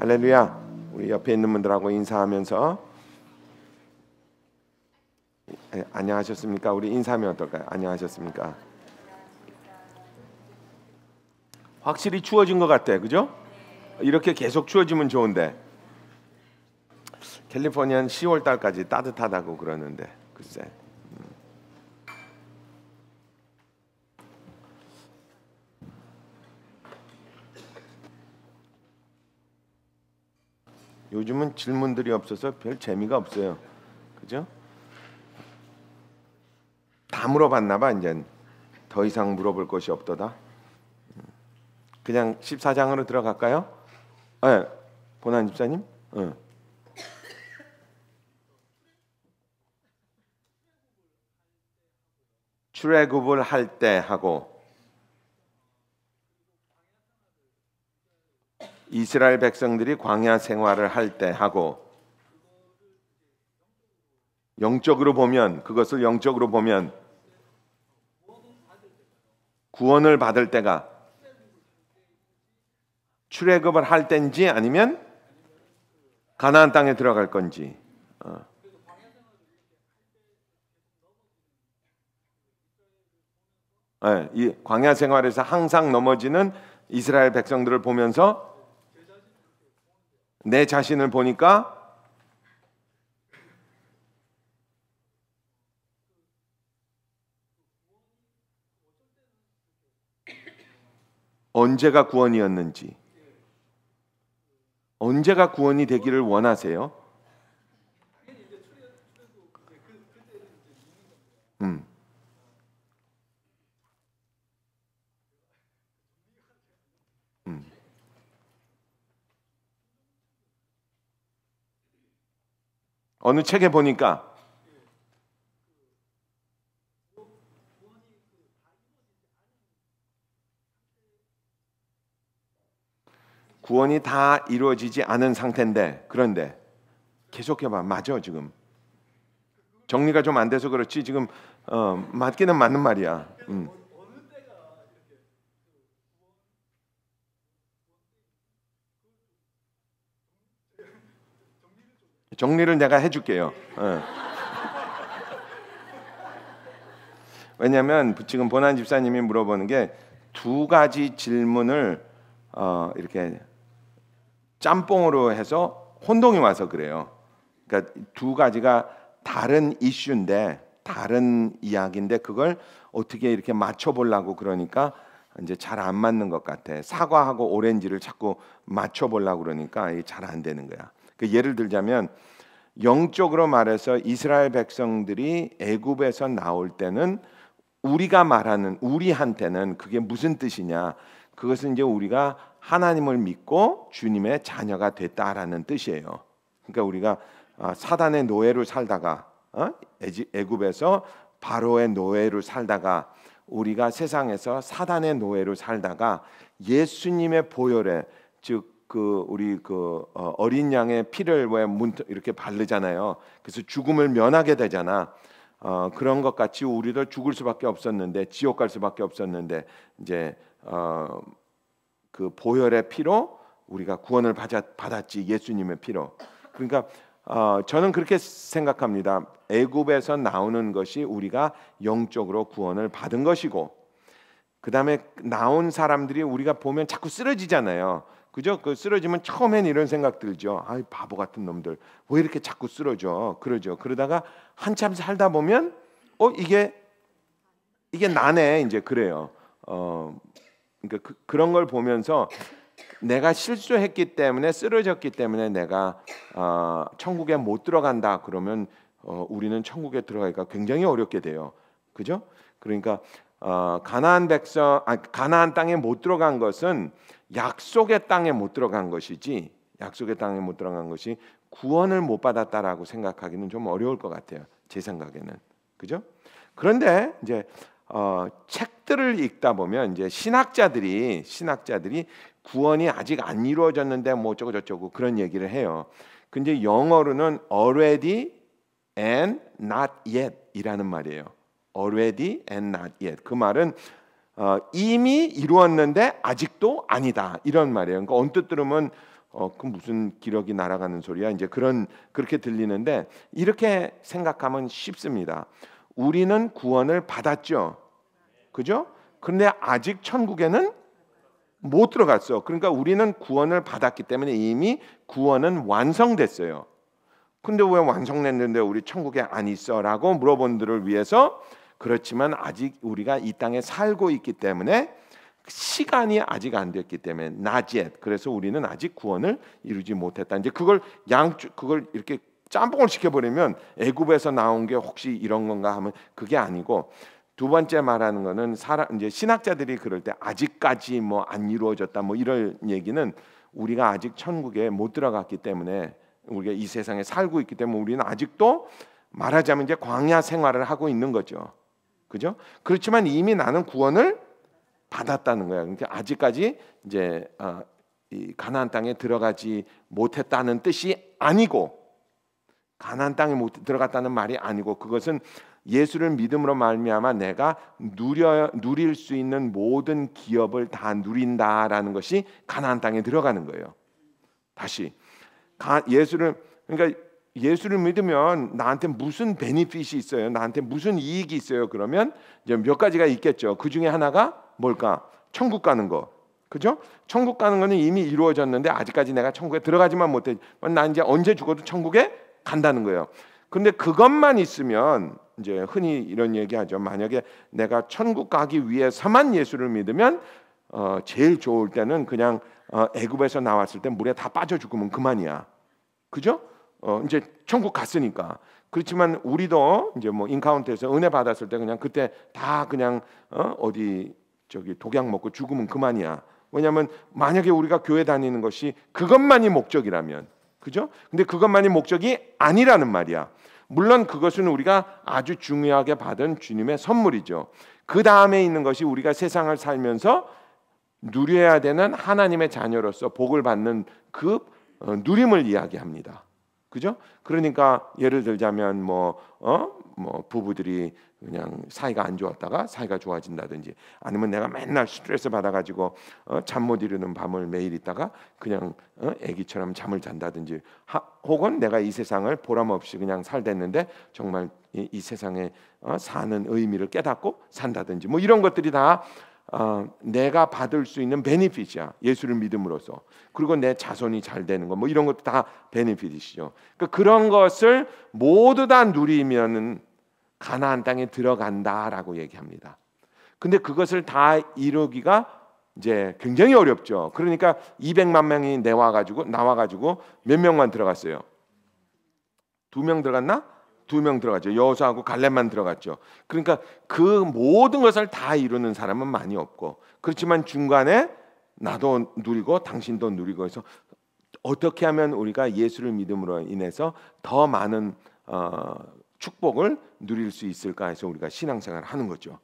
할렐루야. 우리 옆에 있는 분들하고 인사하면서 예, 안녕하셨습니까? 우리 인사하면 어떨까요? 안녕하셨습니까? 확실히 추워진 것 같아, 그죠? 이렇게 계속 추워지면 좋은데 캘리포니아는 10월 달까지 따뜻하다고 그러는데 글쎄 요즘은 질문들이 없어서 별 재미가 없어요. 그죠? 다 물어봤나 봐 이제 더 이상 물어볼 것이 없도다. 그냥 14장으로 들어갈까요? 예. 네, 본안 집사님? 네. 출애굽을 할 때 하고 이스라엘 백성들이 광야 생활을 할 때 하고 영적으로 보면 그것을 영적으로 보면 구원을 받을 때가 출애굽을 할 때인지 아니면 가나안 땅에 들어갈 건지 어. 네, 이 광야 생활에서 항상 넘어지는 이스라엘 백성들을 보면서 내 자신을 보니까 언제가 구원이었는지 언제가 구원이 되기를 원하세요? 음. 어느 책에 보니까 구원이 다 이루어지지 않은 상태인데 그런데 계속해봐 맞아 지금 정리가 좀 안 돼서 그렇지 지금 어, 맞기는 맞는 말이야. 음. 정리를 내가 해줄게요. 어. 왜냐하면 지금 본안 집사님이 물어보는 게 두 가지 질문을 어, 이렇게 짬뽕으로 해서 혼동이 와서 그래요. 그러니까 두 가지가 다른 이슈인데 다른 이야기인데 그걸 어떻게 이렇게 맞춰보려고 그러니까 이제 잘 안 맞는 것 같아. 사과하고 오렌지를 자꾸 맞춰보려고 그러니까 잘 안 되는 거야. 그 예를 들자면 영적으로 말해서 이스라엘 백성들이 애굽에서 나올 때는 우리가 말하는 우리한테는 그게 무슨 뜻이냐? 그것은 이제 우리가 하나님을 믿고 주님의 자녀가 됐다라는 뜻이에요. 그러니까 우리가 어, 사단의 노예로 살다가 어, 애굽에서 바로의 노예로 살다가 우리가 세상에서 사단의 노예로 살다가 예수님의 보혈에 즉그 우리 그 어, 어린 양의 피를 왜문 이렇게 바르잖아요. 그래서 죽음을 면하게 되잖아. 어, 그런 것 같이 우리도 죽을 수밖에 없었는데 지옥 갈 수밖에 없었는데 이제 어, 그 보혈의 피로 우리가 구원을 받았, 지 예수님의 피로. 그러니까 어, 저는 그렇게 생각합니다. 애굽에서 나오는 것이 우리가 영적으로 구원을 받은 것이고 그 다음에 나온 사람들이 우리가 보면 자꾸 쓰러지잖아요. 그죠? 그 쓰러지면 처음엔 이런 생각 들죠. 아 바보 같은 놈들 왜 이렇게 자꾸 쓰러져? 그러죠. 그러다가 한참 살다 보면 어 이게 이게 나네 이제 그래요. 어 그러니까 그, 런걸 보면서 내가 실수했기 때문에 쓰러졌기 때문에 내가 어, 천국에 못 들어간다 그러면 어, 우리는 천국에 들어가기가 굉장히 어렵게 돼요. 그죠? 그러니까 어, 가나안 백성, 아, 가나안 땅에 못 들어간 것은 약속의 땅에 못 들어간 것이지 약속의 땅에 못 들어간 것이 구원을 못 받았다라고 생각하기는 좀 어려울 것 같아요. 제 생각에는 그죠? 그런데 이제 어, 책들을 읽다 보면 이제 신학자들이 신학자들이 구원이 아직 안 이루어졌는데 뭐 어쩌고 저쩌고 그런 얘기를 해요. 근데 영어로는 already and not yet이라는 말이에요. already and not yet 그 말은 어, 이미 이루었는데 아직도 아니다 이런 말이에요. 그러니까 언뜻 들으면 어, 그 무슨 기력이 날아가는 소리야 이제 그런 그렇게 들리는데 이렇게 생각하면 쉽습니다. 우리는 구원을 받았죠, 그죠? 그런데 아직 천국에는 못 들어갔어. 그러니까 우리는 구원을 받았기 때문에 이미 구원은 완성됐어요. 근데 왜 완성됐는데 우리 천국에 안 있어라고 물어본들을 위해서 그렇지만 아직 우리가 이 땅에 살고 있기 때문에 시간이 아직 안 됐기 때문에 낮이엣 그래서 우리는 아직 구원을 이루지 못했다. 이제 그걸 양쪽 그걸 이렇게 짬뽕을 시켜버리면 애굽에서 나온 게 혹시 이런 건가 하면 그게 아니고 두 번째 말하는 거는 사람 이제 신학자들이 그럴 때 아직까지 뭐 안 이루어졌다 뭐 이런 얘기는 우리가 아직 천국에 못 들어갔기 때문에 우리가 이 세상에 살고 있기 때문에 우리는 아직도 말하자면 이제 광야 생활을 하고 있는 거죠. 그죠? 그렇지만 이미 나는 구원을 받았다는 거야. 그러니까 아직까지 이제 어, 가나안 땅에 들어가지 못했다는 뜻이 아니고 가나안 땅에 못 들어갔다는 말이 아니고 그것은 예수를 믿음으로 말미암아 내가 누려 누릴 수 있는 모든 기업을 다 누린다라는 것이 가나안 땅에 들어가는 거예요. 다시 예수를 그러니까 예수를 믿으면 나한테 무슨 베니핏이 있어요? 나한테 무슨 이익이 있어요? 그러면 이제 몇 가지가 있겠죠. 그 중에 하나가 뭘까? 천국 가는 거. 그죠? 천국 가는 거는 이미 이루어졌는데 아직까지 내가 천국에 들어가지만 못해. 난 이제 언제 죽어도 천국에 간다는 거예요. 근데 그것만 있으면 이제 흔히 이런 얘기하죠. 만약에 내가 천국 가기 위해서만 예수를 믿으면 어, 제일 좋을 때는 그냥 어, 애굽에서 나왔을 때 물에 다 빠져 죽으면 그만이야. 그죠? 어, 이제 천국 갔으니까. 그렇지만 우리도 이제 뭐 인카운트에서 은혜 받았을 때 그냥 그때 다 그냥 어, 디 저기 독약 먹고 죽으면 그만이야. 왜냐하면 만약에 우리가 교회 다니는 것이 그것만이 목적이라면 그죠? 근데 그것만이 목적이 아니라는 말이야. 물론 그것은 우리가 아주 중요하게 받은 주님의 선물이죠. 그 다음에 있는 것이 우리가 세상을 살면서 누려야 되는 하나님의 자녀로서 복을 받는 그 어, 누림을 이야기합니다. 그죠? 그러니까 예를 들자면 뭐 어? 뭐 부부들이 그냥 사이가 안 좋았다가 사이가 좋아진다든지 아니면 내가 맨날 스트레스 받아가지고 어? 잠 못 이루는 밤을 매일 있다가 그냥 어? 애기처럼 잠을 잔다든지 하, 혹은 내가 이 세상을 보람 없이 그냥 살댔는데 정말 이, 이 세상에 어? 사는 의미를 깨닫고 산다든지 뭐 이런 것들이 다 어, 내가 받을 수 있는 베네핏이야 예수를 믿음으로써 그리고 내 자손이 잘 되는 거뭐 이런 것도 다 베네핏이시죠 그러니까 그런 것을 모두 다 누리면은 가나안 땅에 들어간다라고 얘기합니다 근데 그것을 다 이루기가 이제 굉장히 어렵죠 그러니까 200만 명이 나와가지고 나와가지고 몇 명만 들어갔어요 두 명 들어갔나? 두명 들어갔죠. 여호수아하고 갈렙만 들어갔죠. 그러니까 그 모든 것을 다 이루는 사람은 많이 없고 그렇지만 중간에 나도 누리고 당신도 누리고 해서 어떻게 하면 우리가 예수를 믿음으로 인해서 더 많은 어, 축복을 누릴 수 있을까 해서 우리가 신앙생활을 하는 거죠.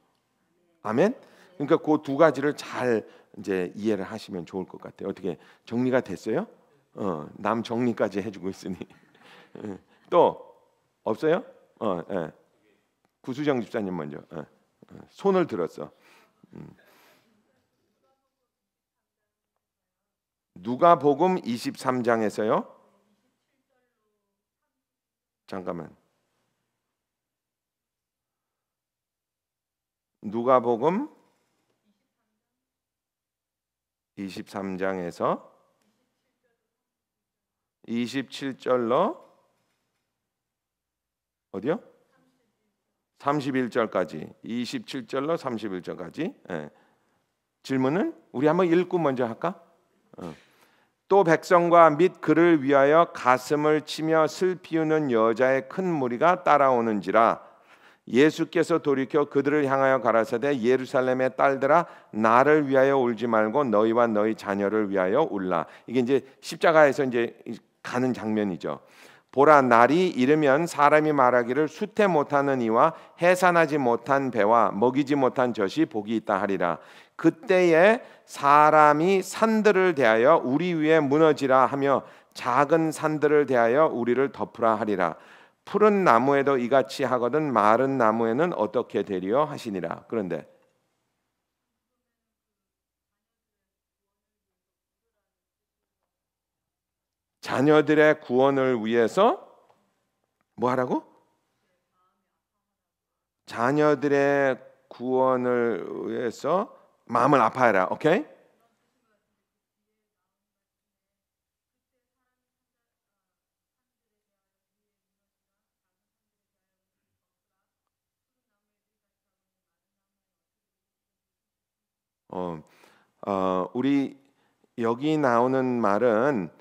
아멘. 그러니까 그 두 가지를 잘 이제 이해를 하시면 좋을 것 같아요. 어떻게 정리가 됐어요? 어, 남 정리까지 해주고 있으니 예. 또 없어요? 어, 예. 구수정 집사님 먼저 예. 손을 들었어. 음. 누가복음 23장에서요. 잠깐만. 누가복음 23장에서 27절로 어디요? 31절까지 27절로 31절까지 예. 질문은 우리 한번 읽고 먼저 할까? 어. 또 백성과 및 그를 위하여 가슴을 치며 슬피우는 여자의 큰 무리가 따라오는지라 예수께서 돌이켜 그들을 향하여 가라사대 예루살렘의 딸들아 나를 위하여 울지 말고 너희와 너희 자녀를 위하여 울라 이게 이제 십자가에서 이제 가는 장면이죠. 보라 날이 이르면 사람이 말하기를 수태 못하는 이와 해산하지 못한 배와 먹이지 못한 젖이 복이 있다 하리라. 그때에 사람이 산들을 대하여 우리 위에 무너지라 하며 작은 산들을 대하여 우리를 덮으라 하리라. 푸른 나무에도 이같이 하거든 마른 나무에는 어떻게 되리요 하시니라. 그런데 자녀들의 구원을 위해서 뭐 하라고? 자녀들의 구원을 위해서 마음을 아파해라. 오케이? 어, 어, 우리 여기 나오는 말은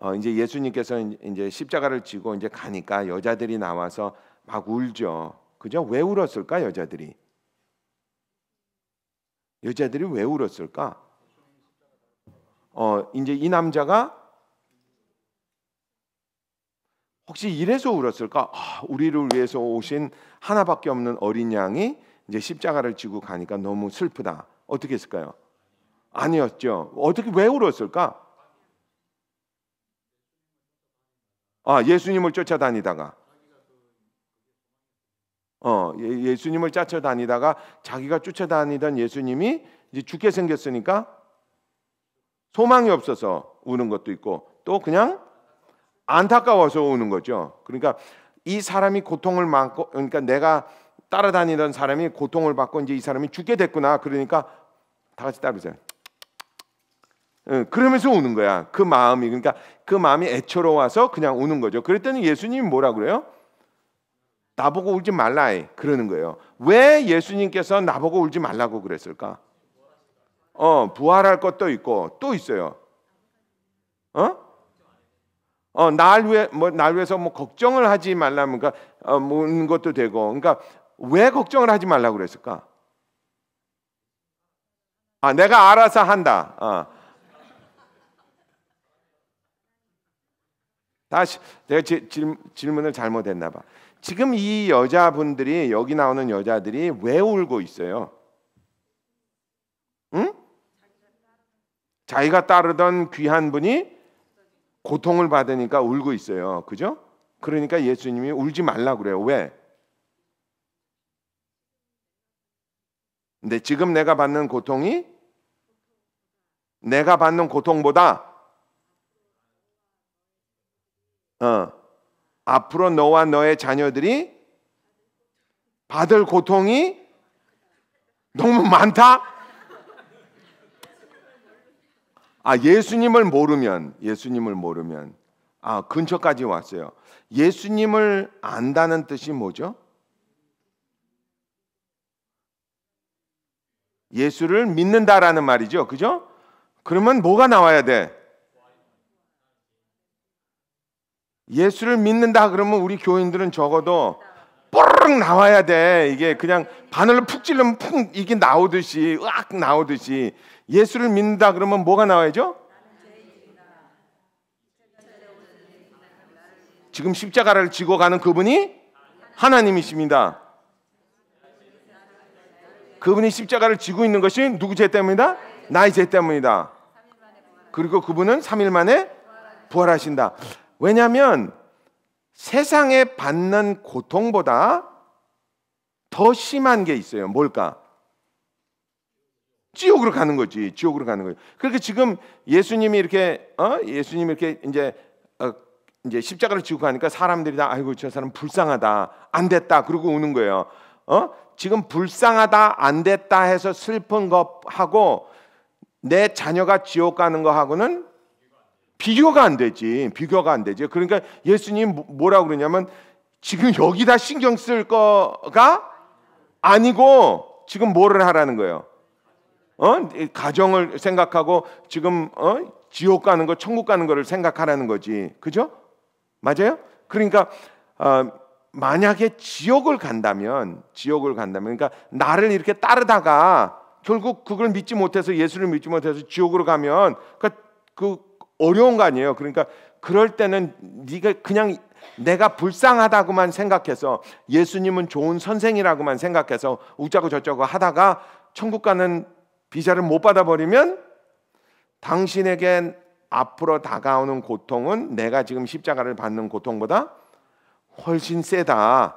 어, 이제 예수님께서 이제 십자가를 지고 이제 가니까 여자들이 나와서 막 울죠. 그죠? 왜 울었을까 여자들이? 여자들이 왜 울었을까? 어, 이제 이 남자가 혹시 이래서 울었을까? 아, 우리를 위해서 오신 하나밖에 없는 어린 양이 이제 십자가를 지고 가니까 너무 슬프다. 어떻게 했을까요? 아니었죠. 어떻게 왜 울었을까? 아, 예수님을 쫓아다니다가 어, 예, 예수님을 쫓아다니다가 자기가 쫓아다니던 예수님이 이제 죽게 생겼으니까 소망이 없어서 우는 것도 있고 또 그냥 안타까워서 우는 거죠. 그러니까 이 사람이 고통을 받고 그러니까 내가 따라다니던 사람이 고통을 받고 이제 이 사람이 죽게 됐구나. 그러니까 다 같이 따르세요. 예, 그러면서 우는 거야. 그 마음이 그러니까 그 마음이 애초로와서 그냥 우는 거죠. 그랬더니 예수님이 뭐라 그래요? 나보고 울지 말라이 그러는 거예요. 왜 예수님께서 나보고 울지 말라고 그랬을까? 어, 부활할 것도 있고 또 있어요. 어? 어, 날 위해 뭐날 위해서 뭐 걱정을 하지 말라면 그러니까 어, 뭐 는 것도 되고. 그러니까 왜 걱정을 하지 말라고 그랬을까? 아, 내가 알아서 한다. 어. 다시 내가 지, 질문을 잘못했나 봐. 지금 이 여자분들이 여기 나오는 여자들이 왜 울고 있어요? 응? 자기가 따르던 귀한 분이 고통을 받으니까 울고 있어요. 그죠? 그러니까 예수님이 울지 말라 그래요. 왜? 근데 지금 내가 받는 고통이 내가 받는 고통보다 어, 앞으로 너와 너의 자녀들이 받을 고통이 너무 많다. 아, 예수님을 모르면 예수님을 모르면 아, 근처까지 왔어요. 예수님을 안다는 뜻이 뭐죠? 예수를 믿는다라는 말이죠. 그죠? 그러면 뭐가 나와야 돼? 예수를 믿는다 그러면 우리 교인들은 적어도 뽀르륵 나와야 돼. 이게 그냥 바늘로 푹 찔르면 푹 이게 나오듯이 으악 나오듯이 예수를 믿는다 그러면 뭐가 나와야죠? 지금 십자가를 지고 가는 그분이 하나님이십니다. 그분이 십자가를 지고 있는 것이 누구 죄 때문이다? 나의 죄 때문이다. 그리고 그분은 3일 만에 부활하신다. 왜냐하면 세상에 받는 고통보다 더 심한 게 있어요. 뭘까? 지옥으로 가는 거지. 지옥으로 가는 거예요. 그렇게 지금 예수님이 이렇게 어? 예수님이 이렇게 이제 어, 이제 십자가를 지고 가니까 사람들이 다 아이고 저 사람 불쌍하다. 안 됐다. 그러고 우는 거예요. 어? 지금 불쌍하다 안 됐다 해서 슬픈 거 하고 내 자녀가 지옥 가는 거 하고는 비교가 안 되지. 비교가 안 되지. 그러니까 예수님 뭐, 뭐라 그러냐면 지금 여기다 신경 쓸 거가 아니고 지금 뭐를 하라는 거예요. 어? 가정을 생각하고 지금 어? 지옥 가는 거, 천국 가는 거를 생각하라는 거지. 그죠? 맞아요? 그러니까 어, 만약에 지옥을 간다면 지옥을 간다면 그러니까 나를 이렇게 따르다가 결국 그걸 믿지 못해서 예수를 믿지 못해서 지옥으로 가면 그러니까 그, 그 어려운 거 아니에요. 그러니까 그럴 때는 네가 그냥 내가 불쌍하다고만 생각해서 예수님은 좋은 선생이라고만 생각해서 우짜고 저쩌고 하다가 천국 가는 비자를 못 받아 버리면 당신에겐 앞으로 다가오는 고통은 내가 지금 십자가를 받는 고통보다 훨씬 세다.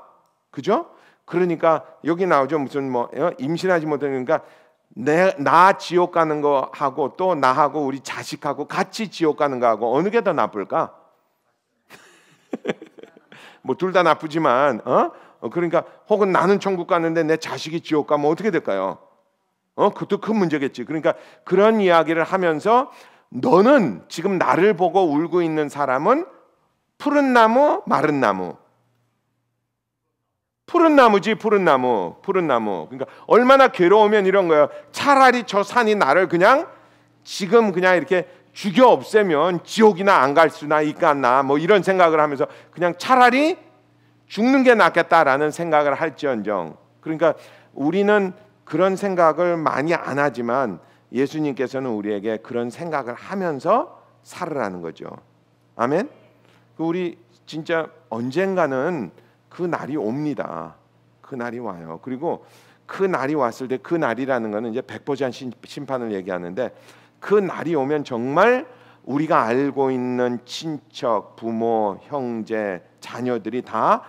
그죠? 그러니까 여기 나오죠. 무슨 뭐 어? 임신하지 못하니까 그러니까 내, 나 지옥 가는 거 하고 또 나하고 우리 자식하고 같이 지옥 가는 거 하고 어느 게 더 나쁠까? 뭐 둘 다 나쁘지만 어? 어? 그러니까 혹은 나는 천국 가는데 내 자식이 지옥 가면 어떻게 될까요? 어? 그것도 큰 문제겠지. 그러니까 그런 이야기를 하면서 너는 지금 나를 보고 울고 있는 사람은 푸른 나무, 마른 나무. 푸른 나무지 푸른 나무 푸른 나무 그러니까 얼마나 괴로우면 이런 거예요 차라리 저 산이 나를 그냥 지금 그냥 이렇게 죽여 없애면 지옥이나 안 갈 수나 있겠나 뭐 이런 생각을 하면서 그냥 차라리 죽는 게 낫겠다라는 생각을 할지언정 그러니까 우리는 그런 생각을 많이 안 하지만 예수님께서는 우리에게 그런 생각을 하면서 살으라는 거죠 아멘 그 우리 진짜 언젠가는 그 날이 옵니다. 그 날이 와요. 그리고 그 날이 왔을 때 그 날이라는 거는 이제 백보지한 심판을 얘기하는데 그 날이 오면 정말 우리가 알고 있는 친척, 부모, 형제, 자녀들이 다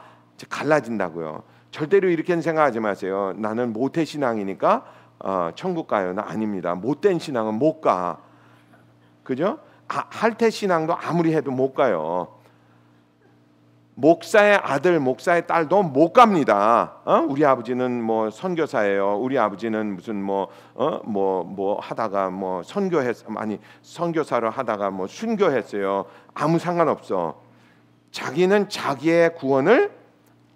갈라진다고요. 절대로 이렇게 생각하지 마세요. 나는 모태 신앙이니까 어, 천국 가요. 나 아닙니다. 못된 신앙은 못 가. 그죠? 아, 할태 신앙도 아무리 해도 못 가요. 목사의 아들, 목사의 딸도 못 갑니다. 어? 우리 아버지는 뭐 선교사예요. 우리 아버지는 무슨 뭐뭐뭐 어? 뭐, 뭐 하다가 뭐 선교했 아니 선교사를 하다가 뭐 순교했어요. 아무 상관없어. 자기는 자기의 구원을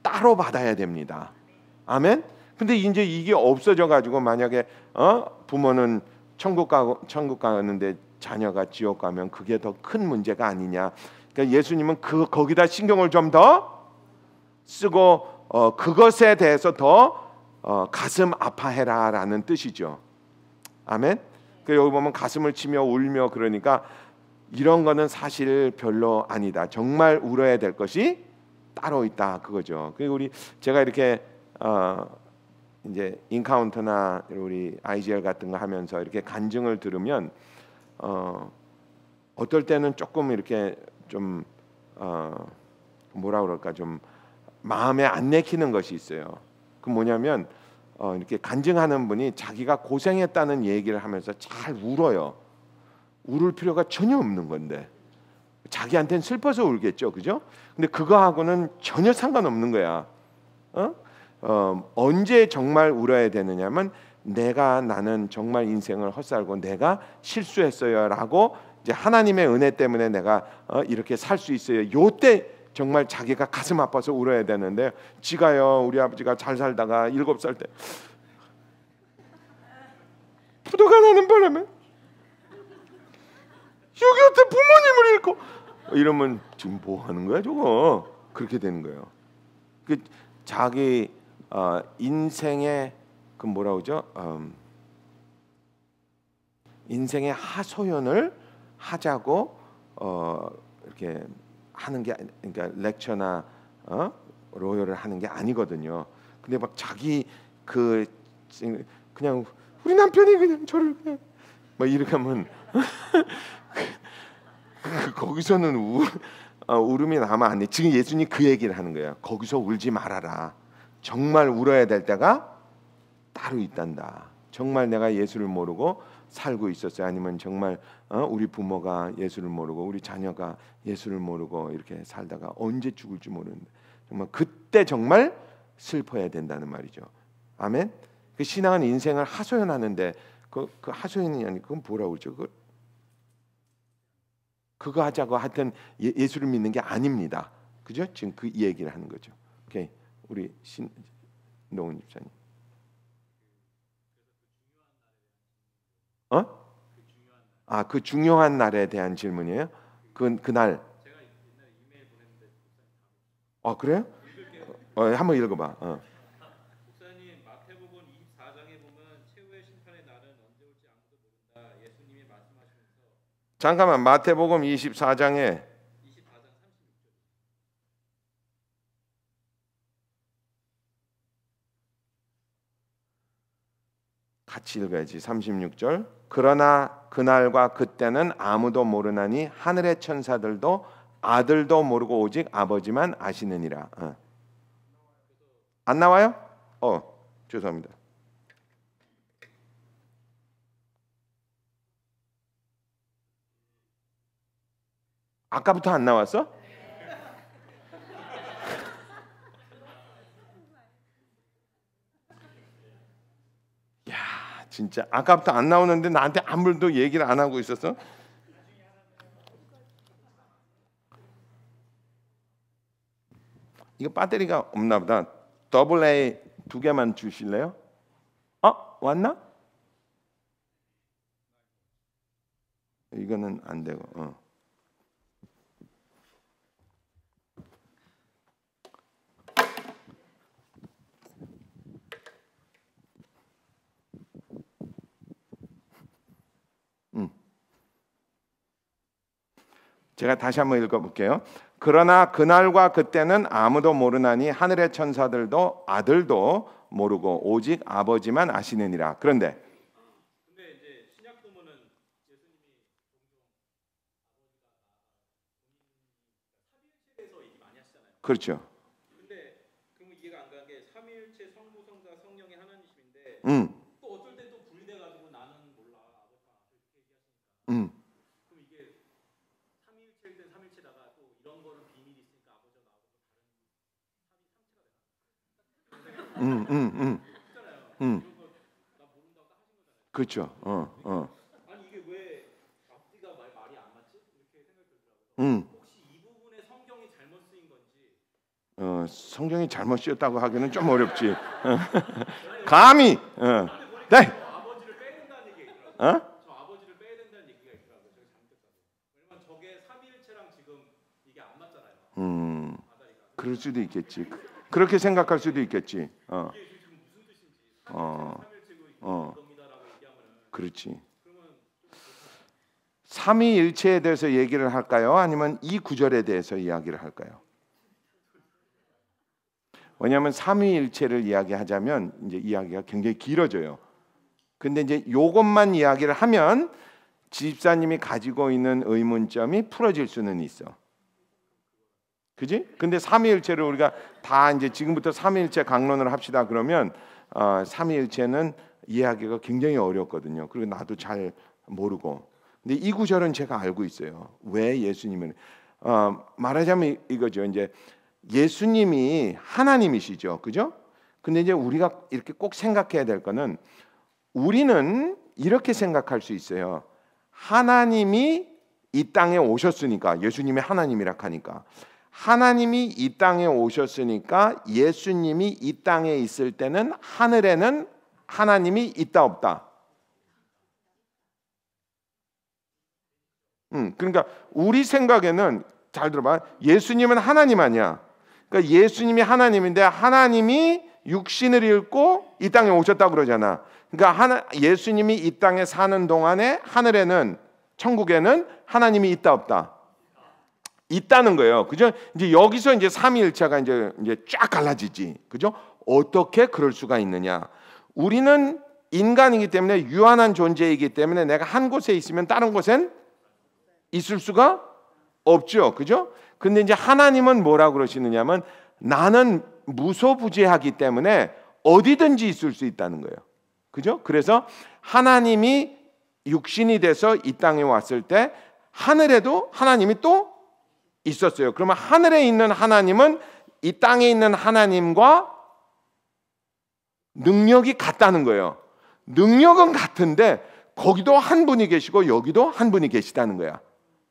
따로 받아야 됩니다. 아멘. 근데 이제 이게 없어져 가지고 만약에 어? 부모는 천국 가 천국 가는데 자녀가 지옥 가면 그게 더 큰 문제가 아니냐. 그러니까 예수님은 그 거기다 신경을 좀 더 쓰고 어, 그것에 대해서 더 어, 가슴 아파해라라는 뜻이죠. 아멘. 그 여기 보면 가슴을 치며 울며 그러니까 이런 거는 사실 별로 아니다. 정말 울어야 될 것이 따로 있다 그거죠. 그리고 우리 제가 이렇게 어, 이제 인카운터나 우리 IGL 같은 거 하면서 이렇게 간증을 들으면 어, 어떨 때는 조금 이렇게 좀 어, 뭐라 그럴까 좀 마음에 안 내키는 것이 있어요. 그 뭐냐면 어, 이렇게 간증하는 분이 자기가 고생했다는 얘기를 하면서 잘 울어요. 울을 필요가 전혀 없는 건데 자기한테는 슬퍼서 울겠죠, 그죠? 근데 그거하고는 전혀 상관없는 거야. 어? 어 언제 정말 울어야 되느냐면 내가 나는 정말 인생을 헛살고 내가 실수했어요라고 이제 하나님의 은혜 때문에 내가 어, 이렇게 살 수 있어요. 요 때 정말 자기가 가슴 아파서 울어야 되는데 지가요 우리 아버지가 잘 살다가 일곱 살 때 부도가 나는 바람에 여기 때 부모님을 잃고 이러면 지금 뭐 하는 거야 저거 그렇게 되는 거예요. 그 자기 어, 인생의 그 뭐라 그죠 음, 인생의 하소연을 하자고 어, 이렇게 하는 게 그러니까 렉처나 어? 로열을 하는 게 아니거든요. 근데 막 자기 그 그냥 우리 남편이 그냥 저를 그냥 막 이렇게 하면 거기서는 우, 어, 울음이 나면 안 돼. 지금 예수님 그 얘기를 하는 거예 거기서 울지 말아라. 정말 울어야 될 때가 따로 있단다. 정말 내가 예수를 모르고 살고 있었어요? 아니면 정말 어? 우리 부모가 예수를 모르고 우리 자녀가 예수를 모르고 이렇게 살다가 언제 죽을지 모르는데 정말 그때 정말 슬퍼야 된다는 말이죠. 아멘. 그 신앙은 인생을 하소연하는데 그, 그 하소연이 아니 고 그건 뭐라고 그러죠? 그 그거 하자고 하여튼 예, 수를 믿는 게 아닙니다. 그죠? 지금 그 얘기를 하는 거죠. 오케이. 우리 신 노은 집사님. 어? 아, 그 중요한 날에 대한 질문이에요? 그 그날. 아, 그래요? 어, 어 한번 읽어 봐. 어. 잠깐만 마태복음 24장에 같이 읽어야지. 36절. 그러나 그날과 그때는 아무도 모르나니 하늘의 천사들도 아들도 모르고 오직 아버지만 아시느니라. 어. 안 나와요? 어, 죄송합니다. 아까부터 안 나왔어? 진짜 아까부터 안 나오는데 나한테 아무도 얘기를 안 하고 있었어. 이거 배터리가 없나 보다. 더블 A 두 개만 주실래요? 어? 왔나? 이거는 안 되고. 어. 제가 다시 한번 읽어볼게요. 그러나 그날과 그때는 아무도 모르나니 하늘의 천사들도 아들도 모르고 오직 아버지만 아시느니라. 그런데 그렇죠. 근데 그럼 이해가 안 가는 게 삼위일체 성부 성자 성령이 하나님이신데 음. 음, 음, 음. 음. 그렇죠. 어, 어. 아니 이게 왜 앞뒤가 말이 안 맞지? 이렇게 생각들더라고요. 혹시 이 부분에 성경이 잘못 쓰인 건지. 어, 성경이 잘못 쓰였다고 하기는 좀 어렵지. 어. 감히. 어. 네. 아버지를 빼야 다는 얘기 어? 음. 그럴 수도 있겠지. 그 그렇게 생각할 수도 있겠지. 어. 어. 어. 그렇지. 삼위일체에 대해서 얘기를 할까요? 아니면 이 구절에 대해서 이야기를 할까요? 왜냐하면 삼위일체를 이야기하자면 이제 이야기가 굉장히 길어져요. 근데 이제 요것만 이야기를 하면 집사님이 가지고 있는 의문점이 풀어질 수는 있어. 그지? 근데 삼위일체를 우리가 다 이제 지금부터 삼위일체 강론을 합시다 그러면 어, 삼위일체는 이해하기가 굉장히 어렵거든요. 그리고 나도 잘 모르고. 근데 이 구절은 제가 알고 있어요. 왜 예수님은 어, 말하자면 이거죠. 이제 예수님이 하나님이시죠. 그죠? 근데 이제 우리가 이렇게 꼭 생각해야 될 거는 우리는 이렇게 생각할 수 있어요. 하나님이 이 땅에 오셨으니까 예수님이 하나님이라 하니까 하나님이 이 땅에 오셨으니까 예수님이 이 땅에 있을 때는 하늘에는 하나님이 있다 없다. 음, 그러니까 우리 생각에는 잘 들어봐. 예수님은 하나님 아니야. 그러니까 예수님이 하나님인데 하나님이 육신을 잃고 이 땅에 오셨다 그러잖아. 그러니까 하나, 예수님이 이 땅에 사는 동안에 하늘에는 천국에는 하나님이 있다 없다. 있다는 거예요. 그죠? 이제 여기서 이제 삼위일체가 이제 이제 쫙 갈라지지. 그죠? 어떻게 그럴 수가 있느냐? 우리는 인간이기 때문에 유한한 존재이기 때문에 내가 한 곳에 있으면 다른 곳엔 있을 수가 없죠. 그죠? 근데 이제 하나님은 뭐라 고 그러시느냐면 나는 무소부재하기 때문에 어디든지 있을 수 있다는 거예요. 그죠? 그래서 하나님이 육신이 돼서 이 땅에 왔을 때 하늘에도 하나님이 또 있었어요. 그러면 하늘에 있는 하나님은 이 땅에 있는 하나님과 능력이 같다는 거예요. 능력은 같은데 거기도 한 분이 계시고 여기도 한 분이 계시다는 거야.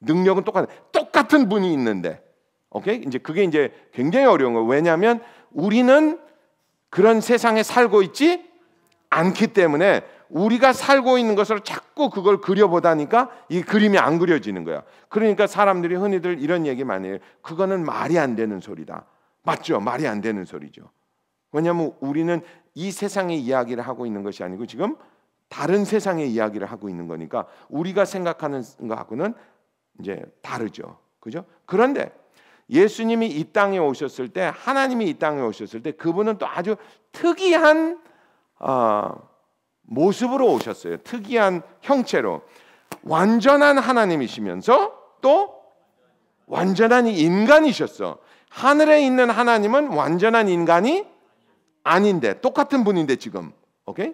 능력은 똑같은 똑같은 분이 있는데. 오케이? 이제 그게 이제 굉장히 어려운 거예요. 왜냐하면 우리는 그런 세상에 살고 있지 않기 때문에 우리가 살고 있는 것을 자꾸 그걸 그려보다니까 이 그림이 안 그려지는 거야. 그러니까 사람들이 흔히들 이런 얘기 많이 해요. 그거는 말이 안 되는 소리다. 맞죠? 말이 안 되는 소리죠. 왜냐하면 우리는 이 세상의 이야기를 하고 있는 것이 아니고 지금 다른 세상의 이야기를 하고 있는 거니까 우리가 생각하는 거하고는 이제 다르죠. 그죠? 그런데 예수님이 이 땅에 오셨을 때 하나님이 이 땅에 오셨을 때 그분은 또 아주 특이한 어, 모습으로 오셨어요. 특이한 형체로. 완전한 하나님이시면서 또 완전한 인간이셨어. 하늘에 있는 하나님은 완전한 인간이 아닌데 똑같은 분인데 지금. 오케이?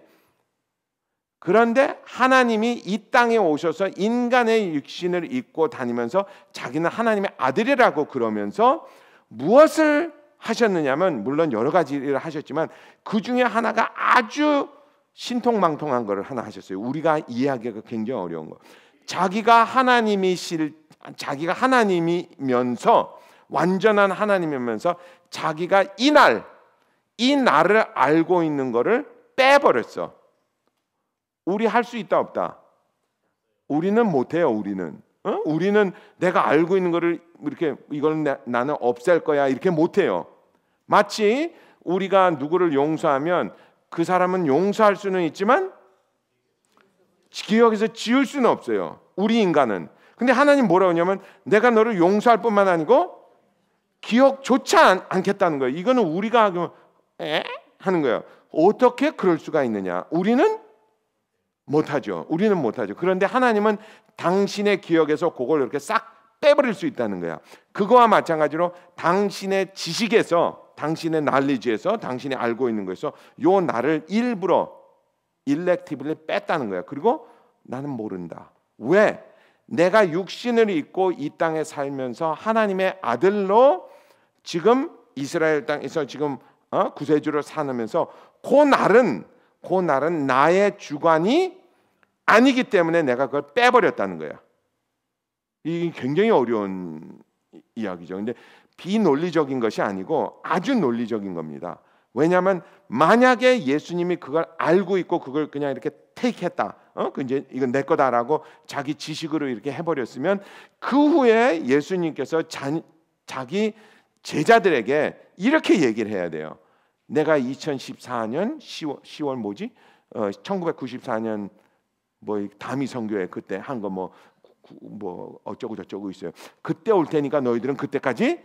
그런데 하나님이 이 땅에 오셔서 인간의 육신을 입고 다니면서 자기는 하나님의 아들이라고 그러면서 무엇을 하셨느냐면 물론 여러 가지 일을 하셨지만 그 중에 하나가 아주 신통망통한 것을 하나 하셨어요. 우리가 이해하기가 굉장히 어려운 거. 자기가 하나님이실 자기가 하나님이면서 완전한 하나님이면서 자기가 이날 이 날을 알고 있는 거를 빼버렸어. 우리 할 수 있다 없다. 우리는 못해요. 우리는 어? 우리는 내가 알고 있는 거를 이렇게 이걸 나, 나는 없앨 거야 이렇게 못해요. 마치 우리가 누구를 용서하면 그 사람은 용서할 수는 있지만 기억에서 지울 수는 없어요. 우리 인간은. 근데 하나님 뭐라고 하냐면 내가 너를 용서할 뿐만 아니고 기억조차 않, 겠다는 거예요. 이거는 우리가 하면 에? 하는 거예요. 어떻게 그럴 수가 있느냐? 우리는 못하죠. 우리는 못하죠. 그런데 하나님은 당신의 기억에서 그걸 이렇게 싹 빼버릴 수 있다는 거야. 그거와 마찬가지로 당신의 지식에서 당신의 난리지에서 당신이 알고 있는 거에서 요 나를 일부러 일렉티브를 뺐다는 거야. 그리고 나는 모른다. 왜? 내가 육신을 입고 이 땅에 살면서 하나님의 아들로 지금 이스라엘 땅에서 지금 어? 구세주로 사면서그 날은 그 날은 나의 주관이 아니기 때문에 내가 그걸 빼버렸다는 거야. 이게 굉장히 어려운 이야기죠. 근데 비논리적인 것이 아니고 아주 논리적인 겁니다. 왜냐하면 만약에 예수님이 그걸 알고 있고 그걸 그냥 이렇게 테이크했다, 어, 그 이제 이건 내 거다라고 자기 지식으로 이렇게 해버렸으면 그 후에 예수님께서 자, 자기 제자들에게 이렇게 얘기를 해야 돼요. 내가 2014년 10월, 10월 뭐지? 어, 1994년 뭐 다미 선교회 그때 한 거 뭐 뭐 어쩌고 저쩌고 있어요. 그때 올 테니까 너희들은 그때까지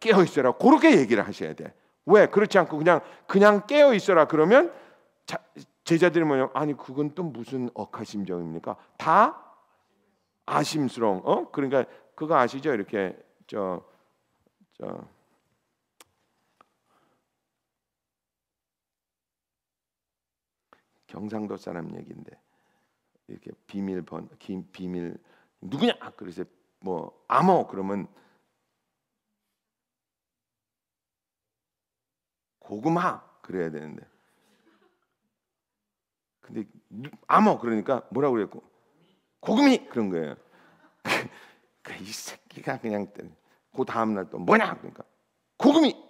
깨어 있어라. 그렇게 얘기를 하셔야 돼. 왜? 그렇지 않고 그냥 그냥 깨어 있어라 그러면 자, 제자들이 뭐냐? 아니 그건 또 무슨 억하심정입니까? 다 아심스러운 어? 그러니까 그거 아시죠? 이렇게 저 저 경상도 사람 얘기인데 이렇게 비밀 번 비밀 누구냐? 그래서 뭐 암호 그러면 고구마 그래야 되는데. 근데 암어 그러니까 뭐라고 그랬고 고금이 그런 거예요. 그러니까 이 새끼가 그냥 그 다음 날 또 뭐냐 그러니까 고금이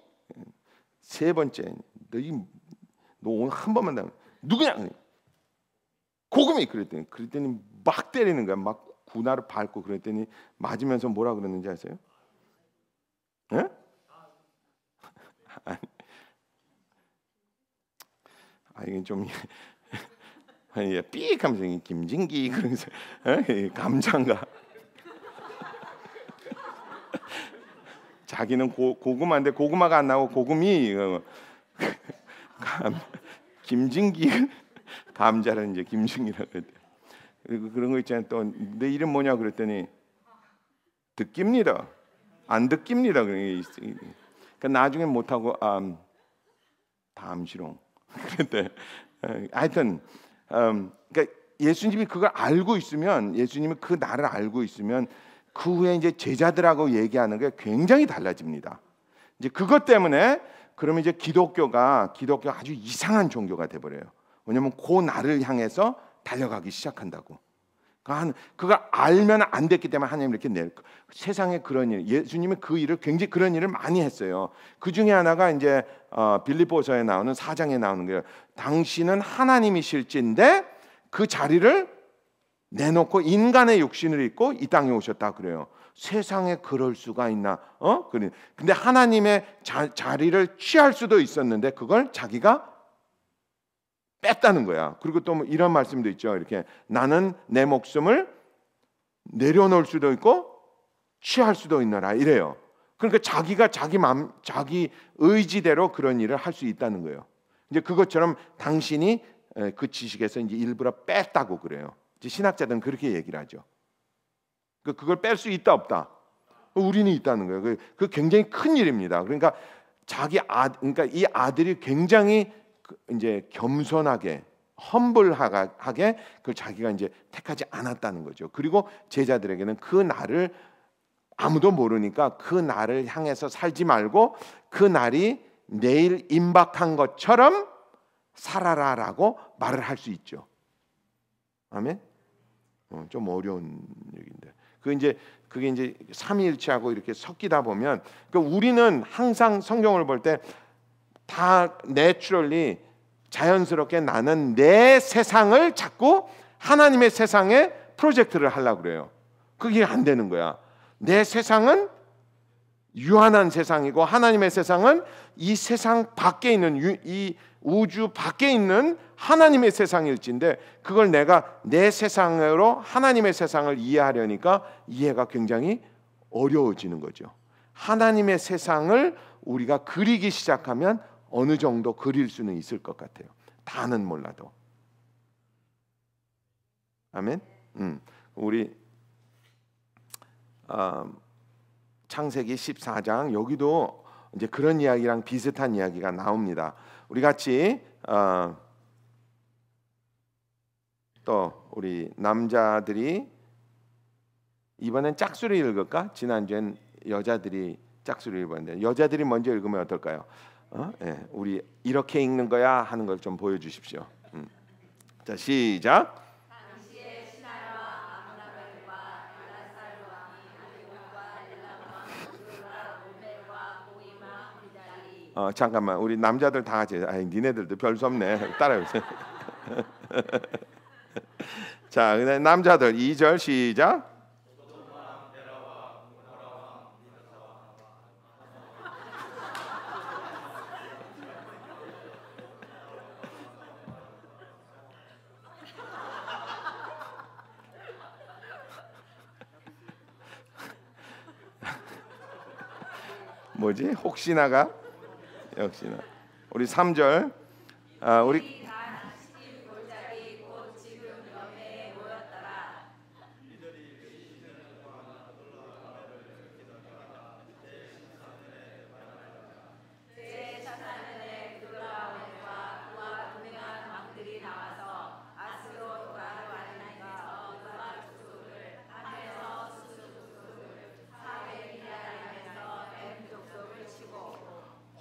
세 번째 너희 너 오늘 한 번만 더 누구냐 그러니까 고금이 그랬더니 그랬더니 막 때리는 거야 막 군화를 밟고 그랬더니 맞으면서 뭐라 그랬는지 아세요? 예? 아니 아 이게 좀 아니 삐 감성이 김진기 그러면서 감자인가 자기는 고, 고 구마인데 고구마가 안 나오고 고구미 감 김진기 감자는 이제 김진기라고 했대 그리고 그런 거 있잖아요 또 내 이름 뭐냐 그랬더니 듣깁니다 안 듣깁니다 그러니까 나중에 못하고 아, 음, 다음시롱 그랬대. 어, 하여튼 음, 그러니까 예수님이 그걸 알고 있으면 예수님이 그 나를 알고 있으면 그 후에 이제 제자들하고 얘기하는 게 굉장히 달라집니다. 이제 그것 때문에 그러면 이제 기독교가 기독교 아주 이상한 종교가 돼 버려요. 왜냐면 그 나를 향해서 달려가기 시작한다고. 그러니까 한 그걸 알면 안 됐기 때문에 하나님 이렇게 낼 세상에 그런 일 예수님은 그 일을 굉장히 그런 일을 많이 했어요. 그 중에 하나가 이제 어, 빌립보서에 나오는 사장에 나오는 거예요. 당신은 하나님이실지인데그 자리를 내놓고 인간의 육신을 입고 이 땅에 오셨다 그래요. 세상에 그럴 수가 있나? 어? 그 근데 하나님의 자, 자리를 취할 수도 있었는데 그걸 자기가 뺐다는 거야. 그리고 또뭐 이런 말씀도 있죠. 이렇게 나는 내 목숨을 내려놓을 수도 있고 취할 수도 있노라 이래요. 그러니까 자기가 자기 마음 자기 의지대로 그런 일을 할 수 있다는 거예요. 이제 그것처럼 당신이 그 지식에서 이제 일부러 뺐다고 그래요. 이제 신학자들은 그렇게 얘기를 하죠. 그 그걸 뺄 수 있다 없다. 우리는 있다는 거예요. 그, 그 굉장히 큰 일입니다. 그러니까 자기 아 그러니까 이 아들이 굉장히 그 이제 겸손하게 험블하게 그 자기가 이제 택하지 않았다는 거죠. 그리고 제자들에게는 그 날을 아무도 모르니까 그 날을 향해서 살지 말고 그 날이 내일 임박한 것처럼 살아라라고 말을 할 수 있죠. 아멘. 어, 좀 어려운 얘기인데. 그 이제 그게 이제 삼위일체하고 이렇게 섞이다 보면 그 그러니까 우리는 항상 성경을 볼때 다 내추럴리 자연스럽게 나는 내 세상을 자꾸 하나님의 세상에 프로젝트를 하려고 그래요. 그게 안 되는 거야. 내 세상은 유한한 세상이고 하나님의 세상은 이 세상 밖에 있는 유, 이 우주 밖에 있는 하나님의 세상일진데 그걸 내가 내 세상으로 하나님의 세상을 이해하려니까 이해가 굉장히 어려워지는 거죠. 하나님의 세상을 우리가 그리기 시작하면 어느 정도 그릴 수는 있을 것 같아요. 다는 몰라도. 아멘. 음, 우리 어, 창세기 14장 여기도 이제 그런 이야기랑 비슷한 이야기가 나옵니다. 우리 같이 어, 또 우리 남자들이 이번엔 짝수를 읽을까? 지난주엔 여자들이 짝수를 읽었는데 여자들이 먼저 읽으면 어떨까요? 어? 예, 우리 이렇게 읽는 거야 하는 걸 좀 보여주십시오. 음. 자 시작. 어, 잠깐만 우리 남자들 다 같이 아 니네들도 별 수 없네 따라해보세요 자 남자들 2절 시작 뭐지? 혹시나가 역시나 우리 3절 아, 우리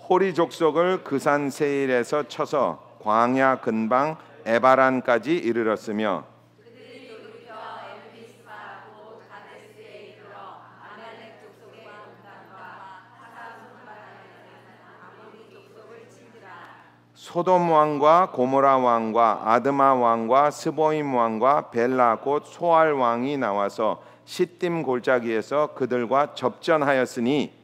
호리 족속을 그산 세일에서 쳐서 광야 근방 에바란까지 이르렀으며 소돔 왕과 고모라 왕과 아드마 왕과 스보임 왕과 벨라 곧 소알 왕이 나와서 시딤 골짜기에서 그들과 접전하였으니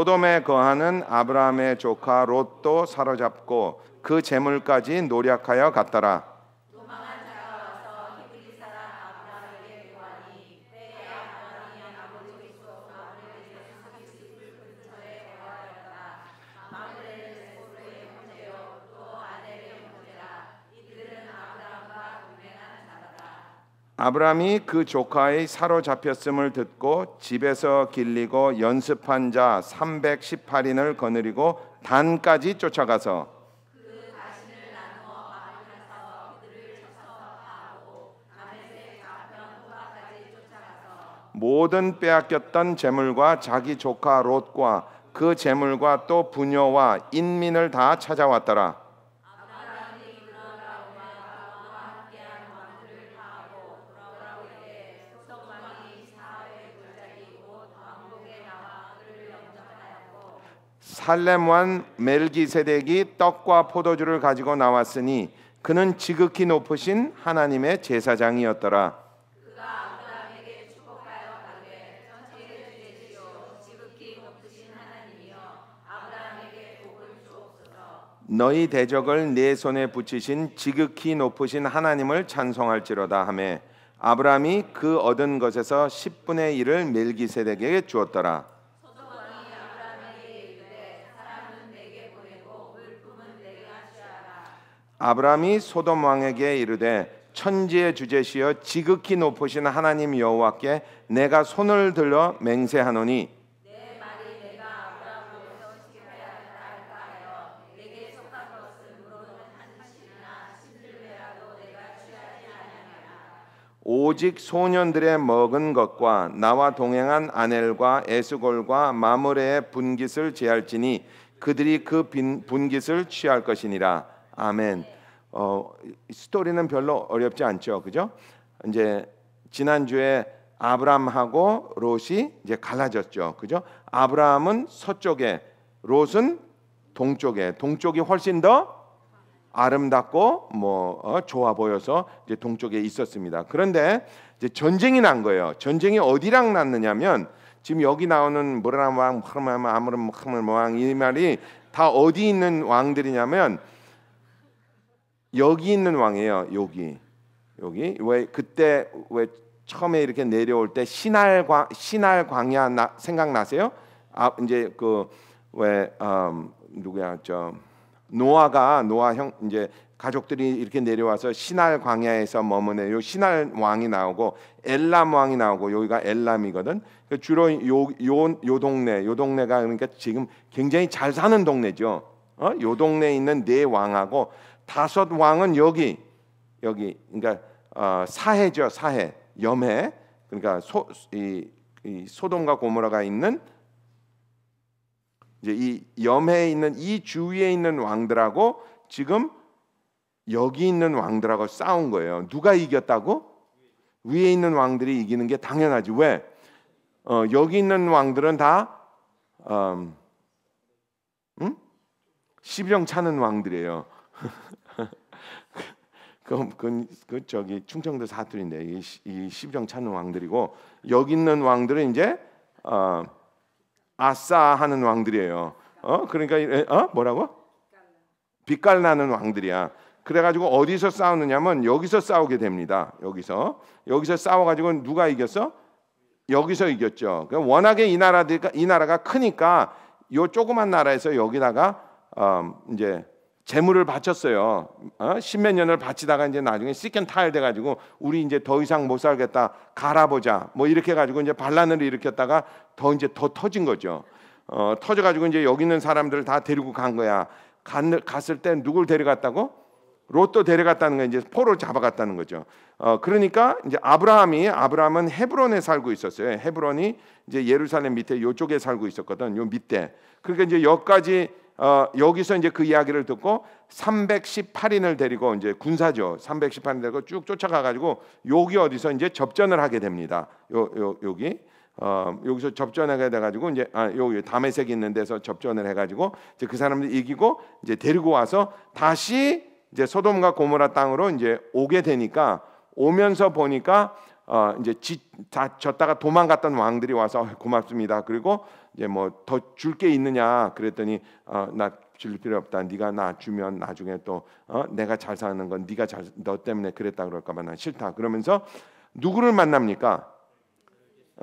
소돔에 거하는 아브라함의 조카 롯도 사로잡고 그 재물까지 노략하여 갔더라. 아브라함이 그 조카의 사로잡혔음을 듣고 집에서 길리고 연습한 자 318인을 거느리고 단까지 쫓아가서 모든 빼앗겼던 재물과 자기 조카 롯과 그 재물과 또 부녀와 인민을 다 찾아왔더라. 살렘 왕 멜기세덱이 떡과 포도주를 가지고 나왔으니 그는 지극히 높으신 하나님의 제사장이었더라. 너희 대적을 내 손에 붙이신 지극히 높으신 하나님을 찬송할지로다 하매 아브라함이 그 얻은 것에서 10분의 1을 멜기세덱에게 주었더라. 아브라함이 소돔 왕에게 이르되 천지의 주제시여 지극히 높으신 하나님 여호와께 내가 손을 들러 맹세하노니 오직 소년들의 먹은 것과 나와 동행한 아넬과 에스골과 마므레의 분깃을 제할지니 그들이 그 분깃을 취할 것이니라 아멘. 어, 스토리는 별로 어렵지 않죠, 그죠? 이제 지난 주에 아브람하고 롯이 이제 갈라졌죠, 그죠? 아브람은 서쪽에, 롯은 동쪽에. 동쪽이 훨씬 더 아름답고 뭐 어, 좋아 보여서 이제 동쪽에 있었습니다. 그런데 이제 전쟁이 난 거예요. 전쟁이 어디랑 났느냐면 지금 여기 나오는 모라나 왕, 아무름 왕이 말이 다 어디 있는 왕들이냐면 여기 있는 왕이에요. 여기 여기 왜 그때 왜 처음에 이렇게 내려올 때 신할 광 신할 광야 나, 생각나세요? 아 이제 그왜 음, 누구야 저 노아가 노아 형 이제 가족들이 이렇게 내려와서 신할 광야에서 머무네요. 신할 왕이 나오고 엘람 왕이 나오고 여기가 엘람이거든. 그 주로 요요 요, 요 동네 요 동네가 그러니까 지금 굉장히 잘 사는 동네죠. 어? 요 동네에 있는 네 왕하고 다섯 왕은 여기 여기 그러니까 어, 사해죠 사해 염해 그러니까 소, 이, 이 소돔과 고모라가 있는 이제 이 염해에 있는 이 주위에 있는 왕들하고 지금 여기 있는 왕들하고 싸운 거예요. 누가 이겼다고? 위에 있는 왕들이 이기는 게 당연하지. 왜? 어, 여기 있는 왕들은 다 음, 음? 시병 차는 왕들이에요. 그럼 그, 그 저기 충청도 사투리인데 이, 이 시부정 찾는 왕들이고 여기 있는 왕들은 이제 어, 아싸 하는 왕들이에요. 어 그러니까 어 뭐라고? 빛깔나는 왕들이야. 그래가지고 어디서 싸우느냐면 여기서 싸우게 됩니다. 여기서 여기서 싸워가지고 누가 이겼어? 여기서 이겼죠. 그러니까 워낙에 이 나라들 이 나라가 크니까 요 조그만 나라에서 여기다가 어, 이제 재물을 바쳤어요. 어? 십몇 년을 바치다가 이제 나중에 시켄 타일돼 가지고 우리 이제 더 이상 못 살겠다 갈아보자 뭐 이렇게 가지고 이제 반란을 일으켰다가 더 이제 더 터진 거죠. 어, 터져 가지고 이제 여기 있는 사람들을 다 데리고 간 거야. 간, 갔을 때 누굴 데려갔다고? 로또 데려갔다는 거 이제 포로 잡아갔다는 거죠. 어, 그러니까 이제 아브라함이 아브라함은 헤브론에 살고 있었어요. 헤브론이 이제 예루살렘 밑에 요쪽에 살고 있었거든. 요 밑에. 그러니까 이제 여기까지 어, 여기서 이제 그 이야기를 듣고 318인을 데리고 이제 군사죠. 318인 데리고 쭉 쫓아가 가지고 여기 어디서 이제 접전을 하게 됩니다. 요, 요 여기 어, 여기서 접전하게 돼 가지고 이제 아, 여기 담에색 있는 데서 접전을 해 가지고 이제 그 사람들 이기고 이제 데리고 와서 다시 이제 소돔과 고모라 땅으로 이제 오게 되니까 오면서 보니까 어, 이제 지, 다 졌다가 도망갔던 왕들이 와서 어, 고맙습니다. 그리고 이제 뭐 더 줄 게 있느냐 그랬더니 어, 나줄 필요 없다. 네가 나 주면 나중에 또 어, 내가 잘 사는 건 네가 잘 너 때문에 그랬다 그럴까봐 난 싫다. 그러면서 누구를 만납니까?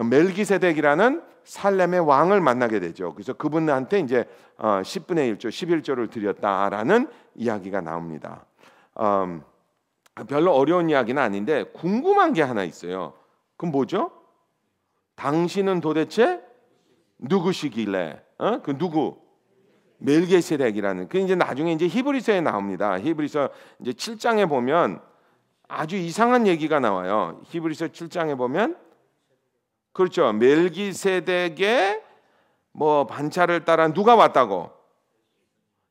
멜기세덱이라는 살렘의 왕을 만나게 되죠. 그래서 그분한테 이제 어, 10분의 1조, 11조를 드렸다라는 이야기가 나옵니다. 음, 별로 어려운 이야기는 아닌데 궁금한 게 하나 있어요. 그럼 뭐죠? 당신은 도대체 누구시길래? 어? 그 누구? 멜게세덱이라는 그 이제 나중에 이제 히브리서에 나옵니다. 히브리서 이제 7장에 보면 아주 이상한 얘기가 나와요. 히브리서 7장에 보면 그렇죠. 멜기세덱의 뭐 반차를 따라 누가 왔다고?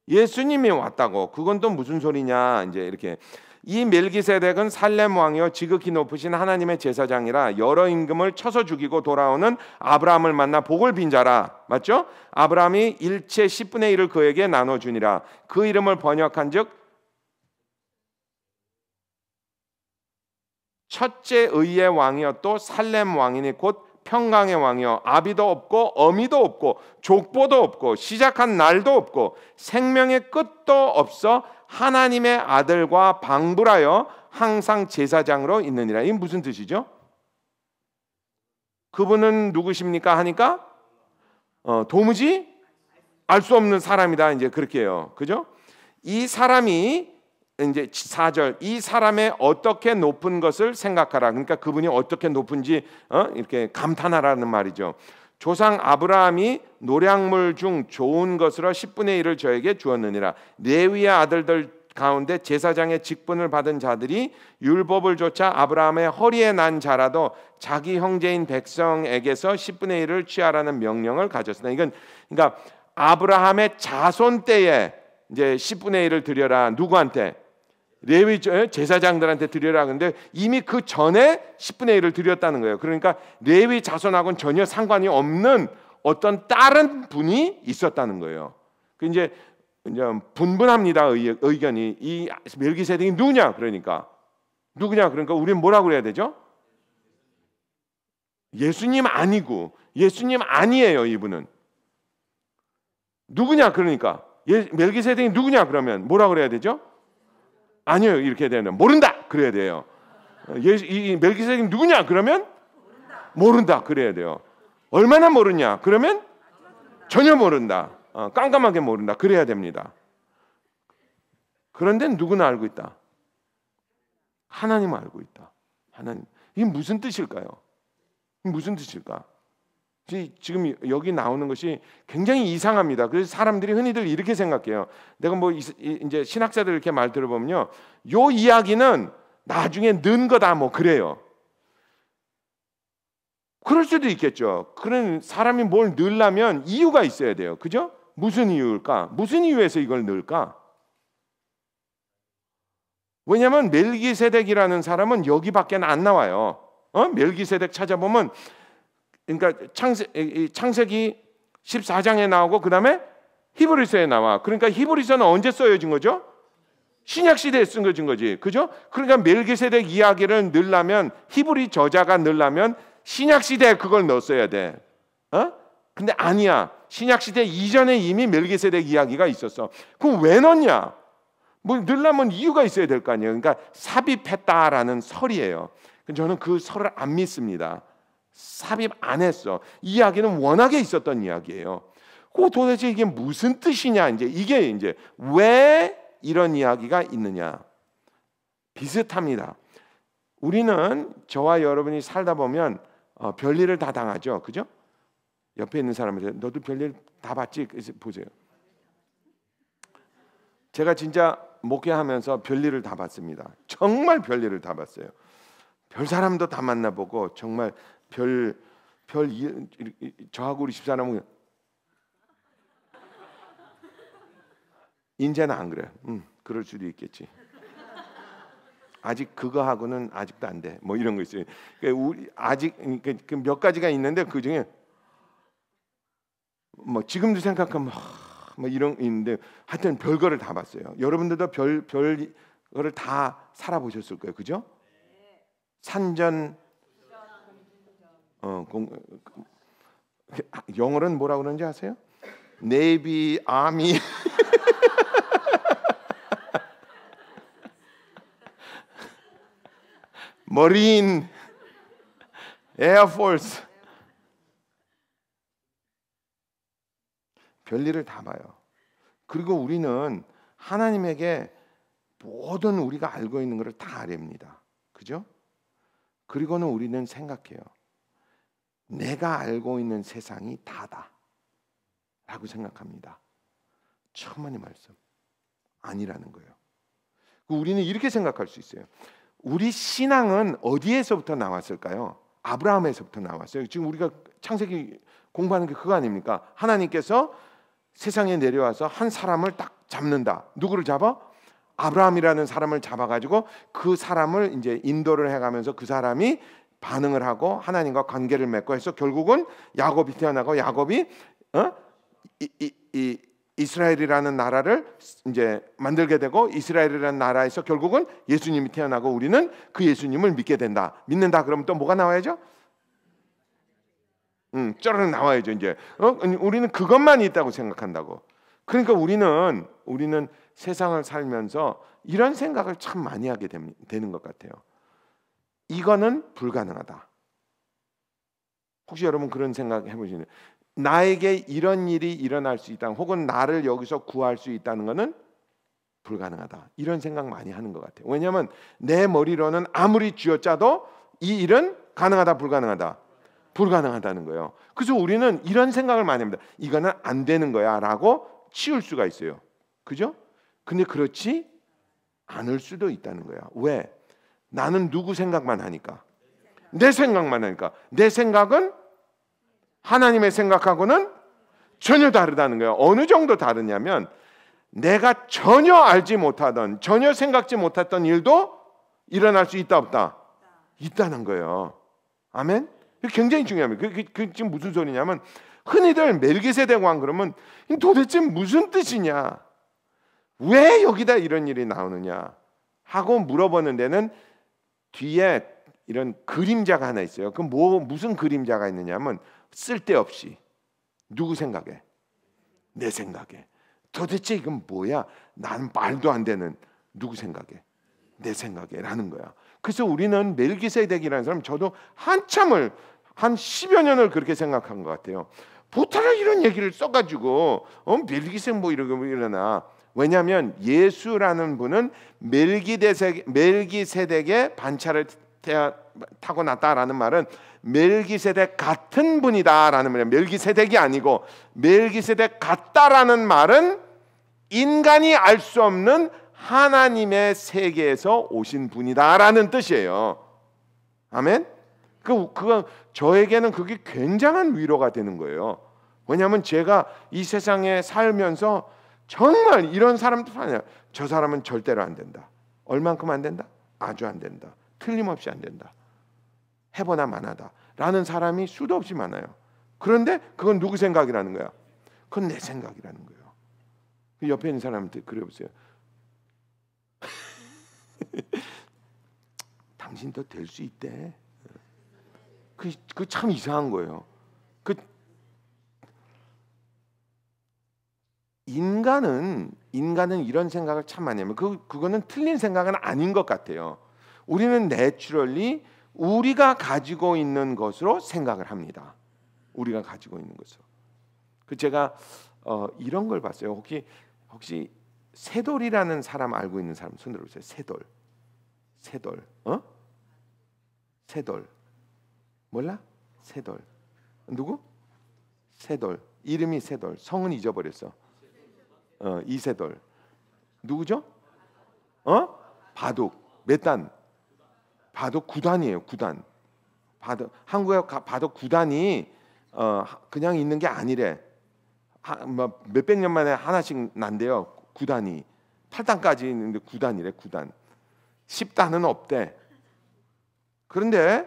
예수님이 왔다고. 그건 또 무슨 소리냐? 이제 이렇게 이 멜기세덱은 살렘 왕이요 지극히 높으신 하나님의 제사장이라 여러 임금을 쳐서 죽이고 돌아오는 아브라함을 만나 복을 빈자라 맞죠? 아브라함이 일체 10분의 1을 그에게 나눠 주니라 그 이름을 번역한즉 첫째 의의 왕이여 또 살렘 왕이니 곧 평강의 왕이여 아비도 없고 어미도 없고 족보도 없고 시작한 날도 없고 생명의 끝도 없어 하나님의 아들과 방불하여 항상 제사장으로 있느니라. 이 무슨 뜻이죠? 그분은 누구십니까? 하니까 어, 도무지 알 수 없는 사람이다. 이제 그렇게 해요. 그죠? 이 사람이 이제 사절이 사람의 어떻게 높은 것을 생각하라. 그러니까 그분이 어떻게 높은지 어? 이렇게 감탄하라는 말이죠. 조상 아브라함이 노량물 중 좋은 것으로 10분의 1을 저에게 주었느니라 네위의 아들들 가운데 제사장의 직분을 받은 자들이 율법을 조차 아브라함의 허리에 난 자라도 자기 형제인 백성에게서 10분의 1을 취하라는 명령을 가졌으나 이건 그러니까 아브라함의 자손 때에 이제 10분의 1을 드려라 누구한테 레위 예? 제사장들한테 드려라 근데 이미 그 전에 10분의 1을 드렸다는 거예요. 그러니까 레위 자손하고는 전혀 상관이 없는 어떤 다른 분이 있었다는 거예요. 그 이제 이제 분분합니다 의견이 이 멜기세덱이 누구냐 그러니까 누구냐 그러니까 우리는 뭐라고 그래야 되죠? 예수님 아니고 예수님 아니에요 이분은 누구냐 그러니까 예, 멜기세덱이 누구냐 그러면 뭐라고 그래야 되죠? 아니에요. 이렇게 되는 모른다. 그래야 돼요. 예수, 이멜기세덱 누구냐? 그러면 모른다. 모른다. 그래야 돼요. 얼마나 모르냐? 그러면 전혀 모른다. 어, 깜깜하게 모른다. 그래야 됩니다. 그런데 누구나 알고 있다. 하나님 알고 있다. 하나님. 이게 무슨 뜻일까요? 무슨 뜻일까? 지금 여기 나오는 것이 굉장히 이상합니다. 그래서 사람들이 흔히들 이렇게 생각해요. 내가 뭐 이제 신학자들 이렇게 말 들어보면요, 요 이야기는 나중에 는 거다 뭐 그래요. 그럴 수도 있겠죠. 그런 사람이 뭘 늘려면 이유가 있어야 돼요. 그죠? 무슨 이유일까? 무슨 이유에서 이걸 늘까? 왜냐하면 멜기세덱이라는 사람은 여기밖에 안 나와요. 어? 멜기세덱 찾아보면 그러니까 창세, 기 14장에 나오고 그 다음에 히브리서에 나와. 그러니까 히브리서는 언제 써여진 거죠? 신약 시대에 쓴거진 거지, 그죠? 그러니까 멜기세덱 이야기를 넣으려면 히브리 저자가 넣으려면 신약 시대에 그걸 넣었어야 돼. 어? 근데 아니야. 신약 시대 이전에 이미 멜기세덱 이야기가 있었어. 그럼 왜 넣냐? 뭐 넣으려면 이유가 있어야 될 거 아니에요. 그러니까 삽입했다라는 설이에요. 저는 그 설을 안 믿습니다. 삽입 안 했어. 이야기는 워낙에 있었던 이야기예요. 그 도대체 이게 무슨 뜻이냐? 이제 이게 이제 왜 이런 이야기가 있느냐? 비슷합니다. 우리는 저와 여러분이 살다 보면 어, 별일을 다 당하죠. 그죠? 옆에 있는 사람한테 너도 별일 다 봤지? 보세요. 제가 진짜 목회하면서 별일을 다 봤습니다. 정말 별일을 다 봤어요. 별 사람도 다 만나보고 정말 별, 별, 이, 저하고 우리 집사람은 인제는 안 그래. 음, 그럴 수도 있겠지. 아직 그거하고는 아직도 안 돼. 뭐 이런 거 있어요. 그러니까 우리 아직 그러니까 그 몇 가지가 있는데 그 중에 뭐 지금도 생각하면 뭐 이런 있는데 하여튼 별거를 다 봤어요. 여러분들도 별 별거를 다 살아보셨을 거예요. 그죠? 산전 어, 공, 영어로는 뭐라 고 그러는지 아세요? 네비 아미 머린 에어포스 별일을 다 봐요. 그리고 우리는 하나님에게 모든 우리가 알고 있는 것을 다 아랩니다. 그죠? 그리고는 우리는 생각해요. 내가 알고 있는 세상이 다다. 라고 생각합니다. 천만의 말씀. 아니라는 거예요. 그 우리는 이렇게 생각할 수 있어요. 우리 신앙은 어디에서부터 나왔을까요? 아브라함에서부터 나왔어요. 지금 우리가 창세기 공부하는 게 그거 아닙니까? 하나님께서 세상에 내려와서 한 사람을 딱 잡는다. 누구를 잡아? 아브라함이라는 사람을 잡아가지고 그 사람을 이제 인도를 해가면서 그 사람이 반응을 하고 하나님과 관계를 맺고 해서 결국은 야곱이 태어나고 야곱이 어? 이, 이, 이 이스라엘이라는 나라를 이제 만들게 되고 이스라엘이라는 나라에서 결국은 예수님이 태어나고 우리는 그 예수님을 믿게 된다. 믿는다 그러면 또 뭐가 나와야죠? 음, 쩔어 나와야죠, 이제. 어? 우리는 그것만 있다고 생각한다고. 그러니까 우리는 우리는 세상을 살면서 이런 생각을 참 많이 하게 되는 것 같아요. 이거는 불가능하다. 혹시 여러분 그런 생각 해보시는 나에게 이런 일이 일어날 수 있다, 혹은 나를 여기서 구할 수 있다는 것은 불가능하다. 이런 생각 많이 하는 것 같아요. 왜냐하면 내 머리로는 아무리 쥐어짜도 이 일은 가능하다, 불가능하다, 불가능하다는 거예요. 그래서 우리는 이런 생각을 많이 합니다. 이거는 안 되는 거야라고 치울 수가 있어요. 그죠? 근데 그렇지 않을 수도 있다는 거야. 왜? 나는 누구 생각만 하니까 내 생각만 하니까 내 생각은 하나님의 생각하고는 전혀 다르다는 거예요. 어느 정도 다르냐면 내가 전혀 알지 못하던 전혀 생각지 못했던 일도 일어날 수 있다 없다 있다는 거예요. 아멘. 굉장히 중요합니다. 그, 그, 그, 지금 무슨 소리냐면 흔히들 멜기세대왕 그러면 도대체 무슨 뜻이냐? 왜 여기다 이런 일이 나오느냐? 하고 물어보는 데는 뒤에 이런 그림자가 하나 있어요. 그뭐 무슨 그림자가 있느냐면 쓸데없이 누구 생각에 내 생각에 도대체 이건 뭐야? 난 말도 안 되는 누구 생각에 내 생각에라는 거야. 그래서 우리는 멜기세덱이라는 사람 저도 한참을 한1여 년을 그렇게 생각한 것 같아요. 보타라 이런 얘기를 써가지고 어멜기세뭐 이러고 뭐 이러나 왜냐하면 예수라는 분은 멜기세덱 멜기세덱의 반차를 타고 났다라는 말은 멜기세덱 같은 분이다라는 말이에요. 멜기세덱이 아니고 멜기세덱 같다라는 말은 인간이 알 수 없는 하나님의 세계에서 오신 분이다라는 뜻이에요. 아멘. 그 그건 저에게는 그게 굉장한 위로가 되는 거예요. 왜냐하면 제가 이 세상에 살면서 정말 이런 사람들 아니야. 저 사람은 절대로 안 된다. 얼만큼 안 된다? 아주 안 된다. 틀림없이 안 된다. 해보나 마나다. 라는 사람이 수도 없이 많아요. 그런데 그건 누구 생각이라는 거야? 그건 내 생각이라는 거예요. 그 옆에 있는 사람한테 그래 보세요. 당신도 될 수 있대. 그 그 참 이상한 거예요. 그 인간은 인간은 이런 생각을 참 많이 하면 그 그거는 틀린 생각은 아닌 것 같아요. 우리는 내추럴리 우리가 가지고 있는 것으로 생각을 합니다. 우리가 가지고 있는 것으로. 그 제가 어, 이런 걸 봤어요. 혹시 혹시 세돌이라는 사람 알고 있는 사람 손 들어보세요. 세돌, 세돌, 어? 세돌. 몰라? 세돌. 누구? 세돌. 이름이 세돌. 성은 잊어버렸어. 어, 이세돌 누구죠? 어? 바둑 몇 단? 바둑 구단이에요구단 바둑 한국에 가, 바둑 구단이 어, 그냥 있는 게 아니래. 뭐 몇백 년 만에 하나씩 난대요. 구단이 8단까지 있는데 구단이래구단 10단은 없대. 그런데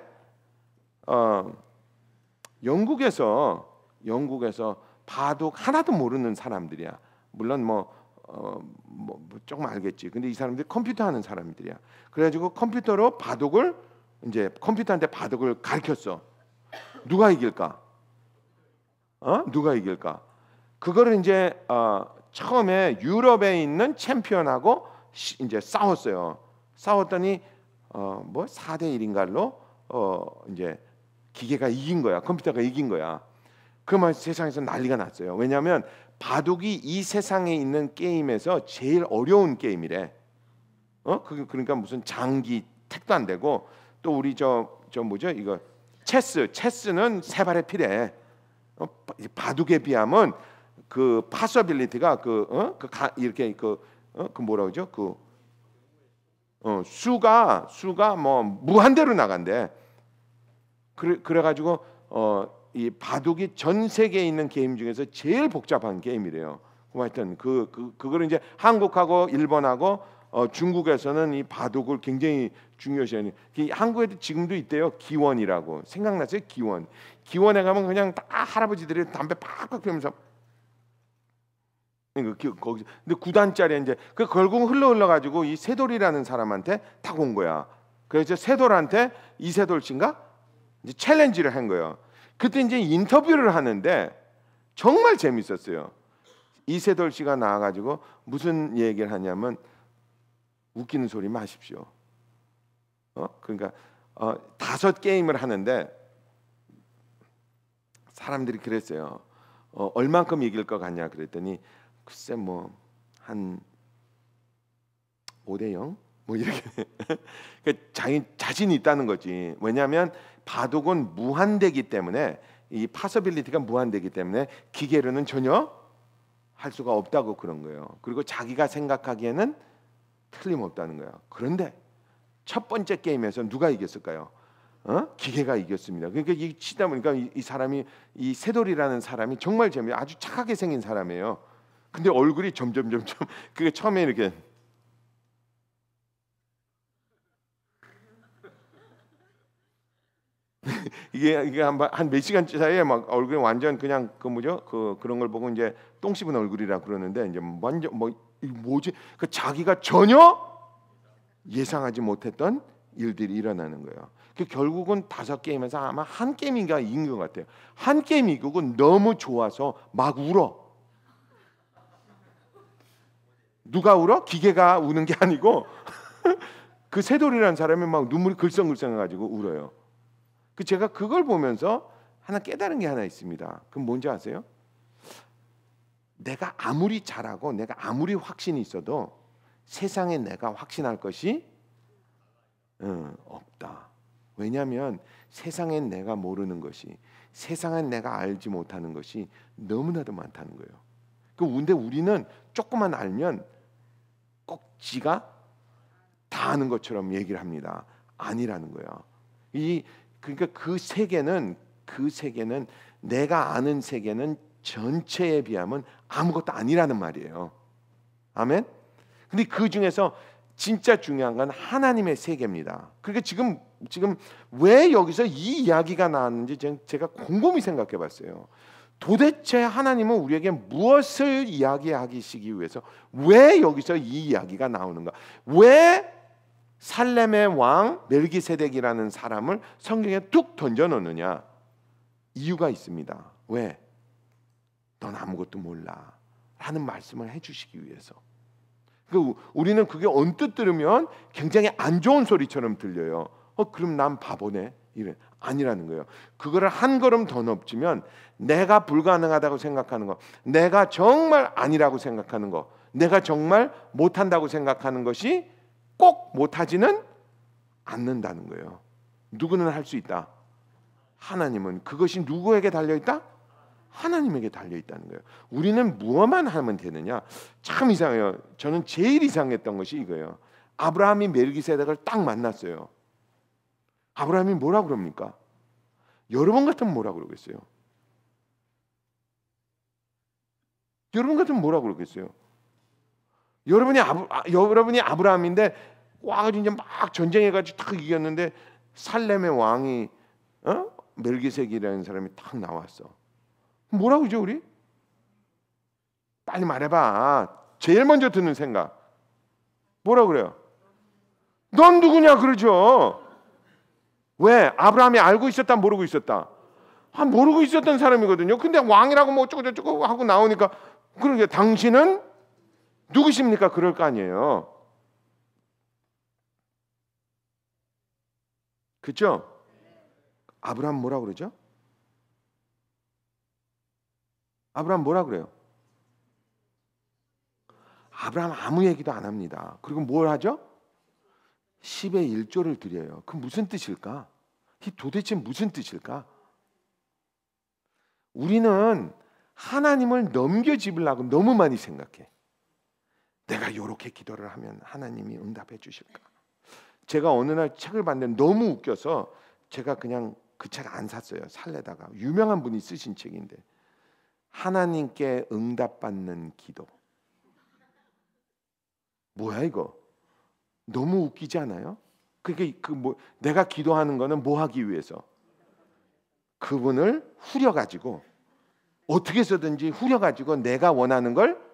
어, 영국에서 영국에서 바둑 하나도 모르는 사람들이야. 물론 뭐, 어, 뭐, 뭐 조금 알겠지. 근데 이 사람들이 컴퓨터 하는 사람들이야. 그래가지고 컴퓨터로 바둑을 이제 컴퓨터한테 바둑을 가르쳤어. 누가 이길까? 어? 누가 이길까? 그거를 이제 어, 처음에 유럽에 있는 챔피언하고 시, 이제 싸웠어요. 싸웠더니 어, 뭐 4대 1인가로 어, 이제 기계가 이긴 거야. 컴퓨터가 이긴 거야. 그말 세상에서 난리가 났어요. 왜냐하면 바둑이 이 세상에 있는 게임에서 제일 어려운 게임이래. 어? 그, 그러니까 무슨 장기 택도 안 되고 또 우리 저저 저 뭐죠 이거 체스 체스는 세 발의 피래. 어? 바둑에 비하면 그 파서빌리티가 그, 어? 그 가, 이렇게 그, 어? 그 뭐라 그러죠 그 어, 수가 수가 뭐 무한대로 나간대. 그래 그래가지고 어이 바둑이 전 세계에 있는 게임 중에서 제일 복잡한 게임이래요. 하여튼 그, 그 그걸 이제 한국하고 일본하고 어, 중국에서는 이 바둑을 굉장히 중요시하는 한국에도 지금도 있대요 기원이라고 생각났어요 기원 기원에 가면 그냥 다 할아버지들이 담배 팍팍 피면서 그 거기 근데 구단짜리 이제 그 결국 흘러 흘러 가지고 이 세돌이라는 사람한테 딱온 거야 그래서 세돌한테 이세돌 씨가 이제 챌린지를 한 거예요 그때 이제 인터뷰를 하는데 정말 재밌었어요. 이세돌 씨가 나와가지고 무슨 얘기를 하냐면 웃기는 소리 마십시오. 어? 그러니까 어, 다섯 게임을 하는데 사람들이 그랬어요. 어, 얼만큼 이길 것 같냐 그랬더니 글쎄 뭐 한 5대 0? 뭐 이렇게 그러니까 자 자신 있다는 거지. 왜냐하면 바둑은 무한대기 때문에 이 파서빌리티가 무한대기 때문에 기계로는 전혀 할 수가 없다고 그런 거예요. 그리고 자기가 생각하기에는 틀림없다는 거예요. 그런데 첫 번째 게임에서 누가 이겼을까요? 어? 기계가 이겼습니다. 그러니까 이 치다 보니까 이, 이 사람이 이 세돌이라는 사람이 정말 재미 아주 착하게 생긴 사람이에요. 근데 얼굴이 점점 점점 그게 처음에 이렇게 이게 이게 한한몇 시간 사이에 막 얼굴이 완전 그냥 그 뭐죠 그 그런 걸 보고 이제 똥 씹은 얼굴이라 그러는데 이제 완전 뭐 뭐지 그 자기가 전혀 예상하지 못했던 일들이 일어나는 거예요. 그 결국은 다섯 게임에서 아마 한 게임인가 이긴 것 같아요. 한 게임이 그건 너무 좋아서 막 울어. 누가 울어? 기계가 우는 게 아니고 그 새돌이라는 사람이 막 눈물이 글썽글썽해가지고 울어요. 그 제가 그걸 보면서 하나 깨달은 게 하나 있습니다. 그 뭔지 아세요? 내가 아무리 잘하고 내가 아무리 확신이 있어도 세상에 내가 확신할 것이 음, 없다. 왜냐하면 세상엔 내가 모르는 것이 세상엔 내가 알지 못하는 것이 너무나도 많다는 거예요. 그 근데 우리는 조금만 알면 꼭 지가 다 아는 것처럼 얘기를 합니다. 아니라는 거예요. 이 그러니까 그 세계는 그 세계는 내가 아는 세계는 전체에 비하면 아무것도 아니라는 말이에요. 아멘. 근데 그 중에서 진짜 중요한 건 하나님의 세계입니다. 그러니까 지금 지금 왜 여기서 이 이야기가 나왔는지 제가 곰곰이 생각해 봤어요. 도대체 하나님은 우리에게 무엇을 이야기하시기 위해서 왜 여기서 이 이야기가 나오는가? 왜 살렘의 왕 멜기세덱이라는 사람을 성경에 뚝 던져 넣느냐? 이유가 있습니다. 왜? 넌 아무것도 몰라. 라는 말씀을 해 주시기 위해서. 그 우리는 그게 언뜻 들으면 굉장히 안 좋은 소리처럼 들려요. 어 그럼 난 바보네. 이래. 아니라는 거예요. 그거를 한 걸음 더 높지면 내가 불가능하다고 생각하는 거, 내가 정말 아니라고 생각하는 거, 내가 정말 못한다고 생각하는 것이 꼭 못하지는 않는다는 거예요. 누구는 할 수 있다. 하나님은 그것이 누구에게 달려 있다? 하나님에게 달려 있다는 거예요. 우리는 무엇만 하면 되느냐? 참 이상해요. 저는 제일 이상했던 것이 이거예요. 아브라함이 멜기세덱을 딱 만났어요. 아브라함이 뭐라 그럽니까? 여러분 같으면 뭐라 그러겠어요? 여러분 같으면 뭐라 그러겠어요? 여러분이 아브, 아, 여러분이 아브라함인데 와 이제 막 전쟁해 가지고 탁 이겼는데 살렘의 왕이 어? 멜기색이라는 사람이 탁 나왔어. 뭐라고 그죠 우리? 빨리 말해봐. 제일 먼저 듣는 생각. 뭐라 고 그래요? 넌 누구냐 그러죠. 왜? 아브라함이 알고 있었다 모르고 있었다. 아 모르고 있었던 사람이거든요. 근데 왕이라고 뭐 어쩌고저쩌고 하고 나오니까 그러게 당신은 누구십니까? 그럴 거 아니에요. 그죠? 아브라함 뭐라 그러죠? 아브라함 뭐라 그래요? 아브라함 아무 얘기도 안 합니다. 그리고 뭘 하죠? 10의 1조를 드려요. 그 무슨 뜻일까? 이 도대체 무슨 뜻일까? 우리는 하나님을 넘겨집으려고 너무 많이 생각해. 내가 이렇게 기도를 하면 하나님이 응답해 주실까? 제가 어느 날 책을 봤는데 너무 웃겨서 제가 그냥 그책안 샀어요. 살래다가 유명한 분이 쓰신 책인데 하나님께 응답받는 기도. 뭐야 이거? 너무 웃기지 않아요? 그게 그 뭐 내가 기도하는 거는 뭐 하기 위해서 그분을 후려 가지고 어떻게 해서든지 후려 가지고 내가 원하는 걸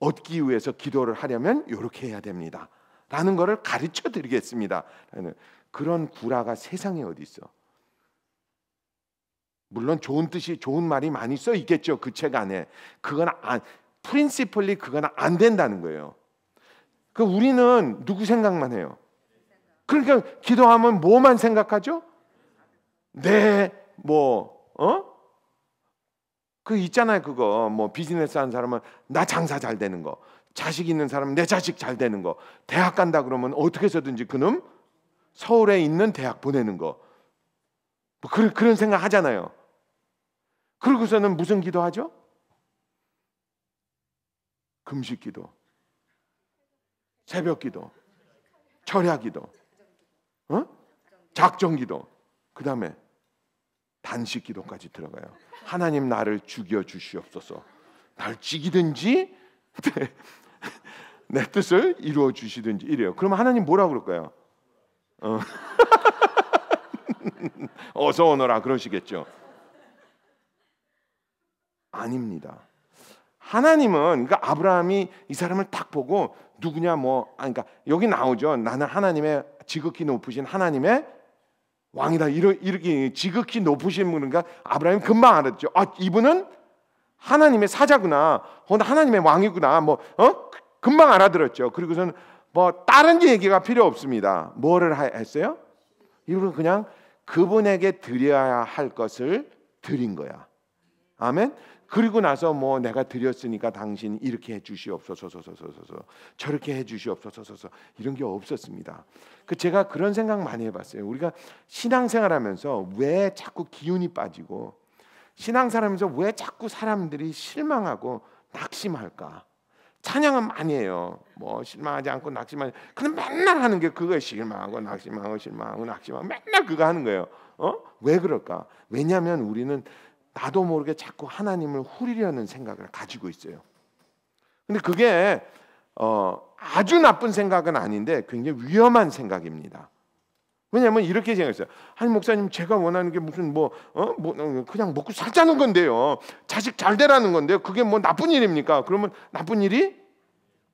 얻기 위해서 기도를 하려면 이렇게 해야 됩니다. 라는 것을 가르쳐 드리겠습니다. 그런 구라가 세상에 어디 있어? 물론 좋은 뜻이 좋은 말이 많이 써 있겠죠 그 책 안에 그건 안 프린시플리 그건 안 된다는 거예요. 그 우리는 누구 생각만 해요. 그러니까 기도하면 뭐만 생각하죠? 내뭐 네, 어? 그 있잖아요 그거 뭐 비즈니스 하는 사람은 나 장사 잘 되는 거 자식 있는 사람은 내 자식 잘 되는 거 대학 간다 그러면 어떻게 해서든지 그놈 서울에 있는 대학 보내는 거뭐 그런 그런 생각 하잖아요 그러고서는 무슨 기도하죠? 금식 기도 새벽 기도 철야 기도 어? 작정 기도 그 다음에 단식 기도까지 들어가요. 하나님 나를 죽여 주시옵소서. 날 죽이든지 네, 내, 뜻을 이루어 주시든지 이래요. 그러면 하나님 뭐라 그럴까요? 어. 어서 오너라 그러시겠죠. 아닙니다. 하나님은 그러니까 아브라함이 이 사람을 딱 보고 누구냐 뭐 아니, 그러니까 여기 나오죠. 나는 하나님의 지극히 높으신 하나님의 왕이다 이렇게 지극히 높으신 분인가 아브라함 금방 알았죠. 아 이분은 하나님의 사자구나. 어, 하나님의 왕이구나. 뭐 어? 금방 알아들었죠. 그리고서는 뭐 다른 얘기가 필요 없습니다. 뭐를 했어요? 이분은 그냥 그분에게 드려야 할 것을 드린 거야. 아멘. 그리고 나서 뭐 내가 드렸으니까 당신 이렇게 해 주시옵소서서서서서 저렇게 해 주시옵소서서서 이런 게 없었습니다. 그 제가 그런 생각 많이 해 봤어요. 우리가 신앙생활 하면서 왜 자꾸 기운이 빠지고 신앙생활 하면서 왜 자꾸 사람들이 실망하고 낙심할까? 찬양은 많이 해요. 뭐 실망하지 않고 낙심하지. 근데 맨날 하는 게 그거예요. 실망하고 낙심하고 실망하고 낙심하고 맨날 그거 하는 거예요. 어? 왜 그럴까? 왜냐하면 우리는 나도 모르게 자꾸 하나님을 후리려는 생각을 가지고 있어요. 근데 그게 어, 아주 나쁜 생각은 아닌데 굉장히 위험한 생각입니다. 왜냐하면 이렇게 생각했어요. 아니 목사님 제가 원하는 게 무슨 뭐, 어? 뭐 어, 그냥 먹고 살자는 건데요. 자식 잘 되라는 건데요. 그게 뭐 나쁜 일입니까? 그러면 나쁜 일이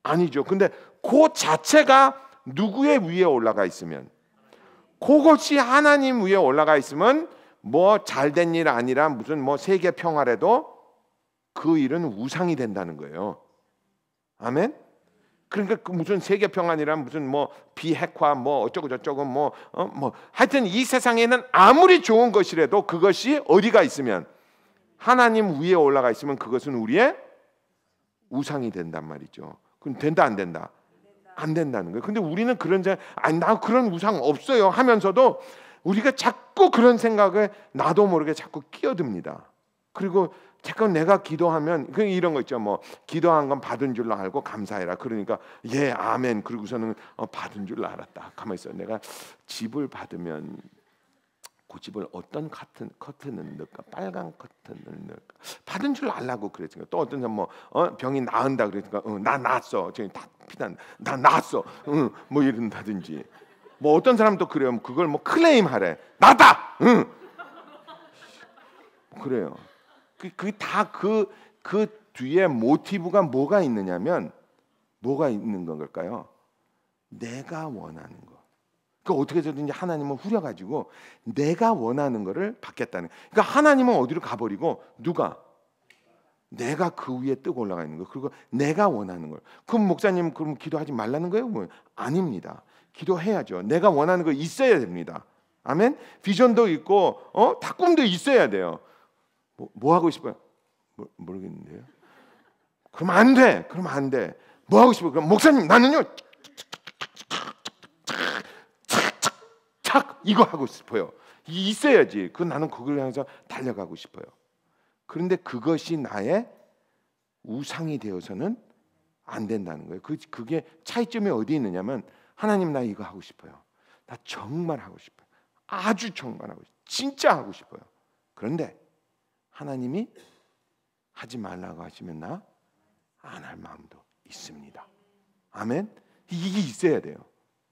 아니죠. 근데 그 자체가 누구의 위에 올라가 있으면 그것이 하나님 위에 올라가 있으면 뭐 잘된 일 아니라 무슨 뭐 세계 평화래도 그 일은 우상이 된다는 거예요. 아멘. 그러니까 그 무슨 세계 평안이란 무슨 뭐 비핵화 뭐 어쩌고 저쩌고 뭐뭐 어? 뭐. 하여튼 이 세상에는 아무리 좋은 것이라도 그것이 어디가 있으면 하나님 위에 올라가 있으면 그것은 우리의 우상이 된단 말이죠. 그럼 된다 안 된다? 안 된다는 거예요. 근데 우리는 그런 자 아니 나 그런 우상 없어요 하면서도 우리가 자꾸 그런 생각에 나도 모르게 자꾸 끼어듭니다. 그리고 잠깐 내가 기도하면 그 이런 거 있죠. 뭐 기도한 건 받은 줄로 알고 감사해라. 그러니까 예 아멘. 그리고서는 어, 받은 줄로 알았다. 가만 있어. 내가 집을 받으면 그 집을 어떤 커튼 커튼을 넣을까? 빨간 커튼을 넣을까? 받은 줄 알라고 그랬으니까 또 어떤 사람 뭐 어, 병이 나은다 그랬으니까 어, 나 낫어. 지금 다 피난 나 낫어. 응, 뭐 이런다든지. 뭐 어떤 사람도 그래요. 뭐 그걸 뭐 클레임하래. 나다. 응. 뭐 그래요. 그다그그 그그 그 뒤에 모티브가 뭐가 있느냐면 뭐가 있는 걸까요? 내가 원하는 거. 그러니까 어떻게든지 하나님은 후려가지고 내가 원하는 거를 받겠다는. 그러니까 하나님은 어디로 가버리고 누가 내가 그 위에 뜨고 올라가 있는 거. 그리고 내가 원하는 걸. 그럼 목사님 그럼 기도하지 말라는 거예요? 뭐 아닙니다. 기도해야죠. 내가 원하는 거 있어야 됩니다. 아멘. 비전도 있고 어? 다 꿈도 있어야 돼요. 뭐, 뭐 하고 싶어요? 뭐, 모르겠는데요. 그럼 안 돼. 그럼 안 돼. 뭐 하고 싶어? 그럼 목사님 나는요. 착 이거 하고 싶어요. 있어야지. 그 나는 그걸 항상 달려가고 싶어요. 그런데 그것이 나의 우상이 되어서는 안 된다는 거예요. 그 그게 차이점이 어디 있느냐면 하나님 나 이거 하고 싶어요. 나 정말 하고 싶어요. 아주 정말 하고 싶어요. 진짜 하고 싶어요. 그런데 하나님이 하지 말라고 하시면 나 안 할 마음도 있습니다. 아멘. 이게 있어야 돼요.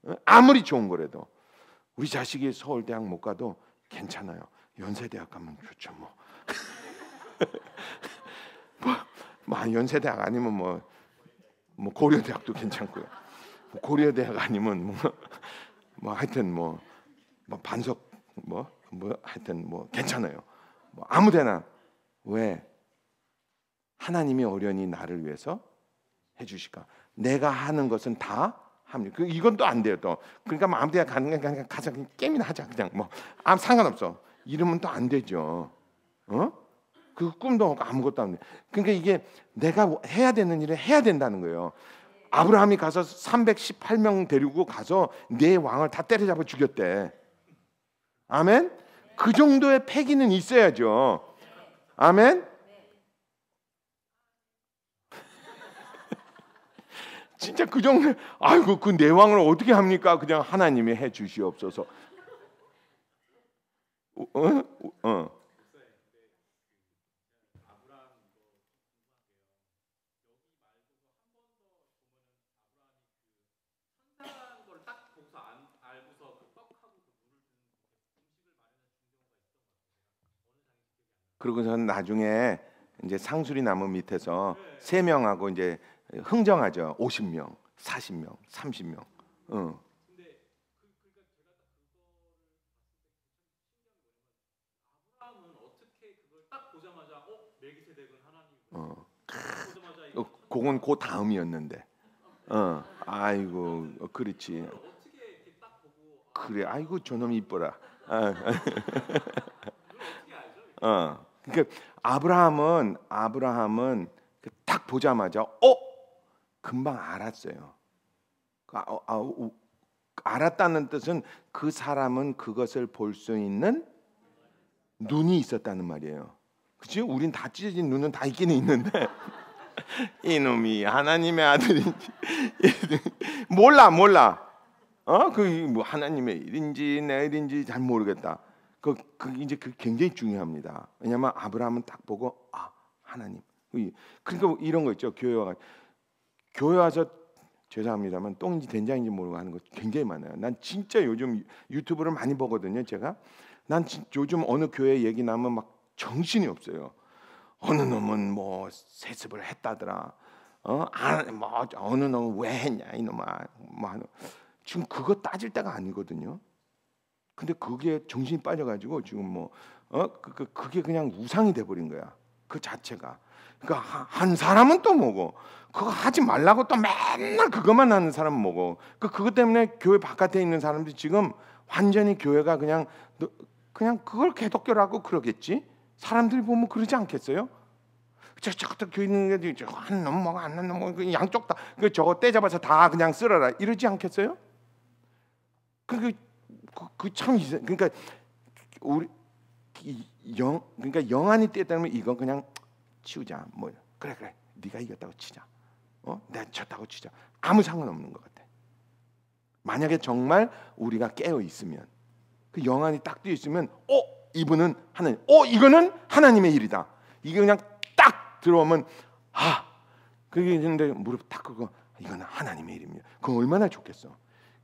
어? 아무리 좋은 거라도 우리 자식이 서울대학 못 가도 괜찮아요. 연세대학 가면 좋죠 뭐. 뭐, 뭐 아, 연세대학 아니면 뭐, 뭐 고려대학도 괜찮고요. 그 고려 대학 아니면 뭐, 뭐 하여튼 뭐, 뭐 반석 뭐뭐 뭐 하여튼 뭐 괜찮아요. 뭐 아무데나 왜 하나님이 어련히 나를 위해서 해주실까? 내가 하는 것은 다 합니다. 그 이건 또 안 돼요. 또 그러니까 뭐 아무데나 가는 게 그냥 가자 그냥 게임이나 하자 그냥 뭐 아무 상관없어. 이러면 또 안 되죠. 어? 그 꿈도 없고 아무것도 안 돼. 그러니까 이게 내가 해야 되는 일을 해야 된다는 거예요. 아브라함이 가서 318명 데리고 가서 네 왕을 다 때려잡아 죽였대. 아멘. 그 정도의 패기는 있어야죠. 아멘. 진짜 그 정도 아이고 그 내왕을 네 어떻게 합니까? 그냥 하나님이 해 주시옵소서. 어? 어? 그러고선 나중에 이제 상술이 나무 밑에서 세 명하고 이제 흥정하죠. 50명, 40명, 30명. 응. 어. 그 그건 그 다음이었는데. 어. 아이고, 어, 그렇지. 그래, 아이고 저놈 이뻐라. 아. 어. 그러니까 아브라함은 아브라함은 딱 그 보자마자 어 금방 알았어요. 그 아, 아, 알았다는 뜻은 그 사람은 그것을 볼 수 있는 눈이 있었다는 말이에요. 그치? 우린 다 찢어진 눈은 다 있기는 있는데 이놈이 하나님의 아들인지 몰라 몰라. 어? 그뭐 하나님의 일인지 내 일인지 잘 모르겠다. 그, 그 이제 그 굉장히 중요합니다. 왜냐하면 아브라함은 딱 보고 아 하나님. 그러니까 뭐 이런 거 있죠. 교회 와 교회 와서 죄송합니다만 똥인지 된장인지 모르고 하는 거 굉장히 많아요. 난 진짜 요즘 유튜브를 많이 보거든요. 제가 난 진, 요즘 어느 교회 얘기 나면 막 정신이 없어요. 어느 놈은 뭐 세습을 했다더라. 어, 안, 아, 뭐 어느 놈왜 했냐 이놈아. 뭐 하는. 지금 그거 따질 때가 아니거든요. 근데 그게 정신이 빠져가지고 지금 뭐 어? 그, 그, 그게 그냥 우상이 돼버린 거야. 그 자체가. 그러니까 한 사람은 또 뭐고 그거 하지 말라고 또 맨날 그것만 하는 사람은 뭐고 그 그것 때문에 교회 바깥에 있는 사람들이 지금 완전히 교회가 그냥 그냥 그걸 개독교라고 그러겠지 사람들이 보면 그러지 않겠어요? 저쪽도 교회 있는 게 저거 안 넘어가 안 넘어가 어 양쪽 다그 저거 떼잡아서 다 그냥 쓸어라 이러지 않겠어요? 그 그참 그, 그 그러니까 우리 영 그러니까 영안이 뛰었다면 이건 그냥 치우자. 뭐 그래 그래. 네가 이겼다고 치자. 어? 내가 졌다고 치자. 아무 상관없는 것 같아. 만약에 정말 우리가 깨어 있으면 그 영안이 딱 뛰어 있으면 어 이분은 하나님. 어 이거는 하나님의 일이다. 이게 그냥 딱 들어오면 아 그게 있는데 무릎 탁 끄고 이거는 하나님의 일입니다. 그건 얼마나 좋겠어.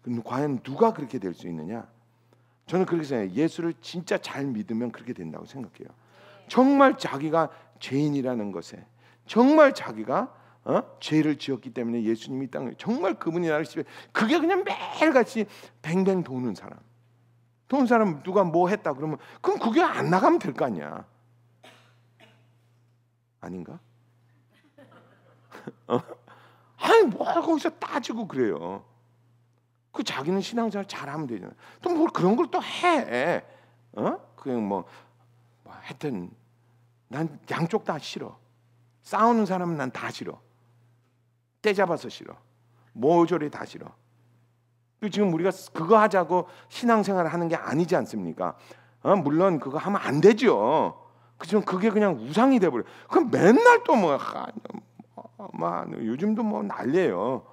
그럼 과연 누가 그렇게 될 수 있느냐? 저는 그렇게 생각해요. 예수를 진짜 잘 믿으면 그렇게 된다고 생각해요. 정말 자기가 죄인이라는 것에 정말 자기가 어? 죄를 지었기 때문에 예수님이 땅에 정말 그분이 나를 집에 그게 그냥 매일같이 뱅뱅 도는 사람. 도는 사람 누가 뭐 했다 그러면 그럼 그게 안 나가면 될 거 아니야. 아닌가? 어? 아니 뭐 거기서 따지고 그래요. 그 자기는 신앙생활 잘하면 되잖아. 또뭘 그런 걸 또 해. 어? 그냥 뭐, 뭐 하여튼 난 양쪽 다 싫어. 싸우는 사람은 난 다 싫어. 떼 잡아서 싫어. 모조리 다 싫어. 그 지금 우리가 그거 하자고 신앙생활 하는 게 아니지 않습니까? 어? 물론 그거 하면 안 되죠. 그지만 그게 그냥 우상이 돼버려. 그럼 맨날 또뭐 아, 뭐, 뭐, 요즘도 뭐 난리예요.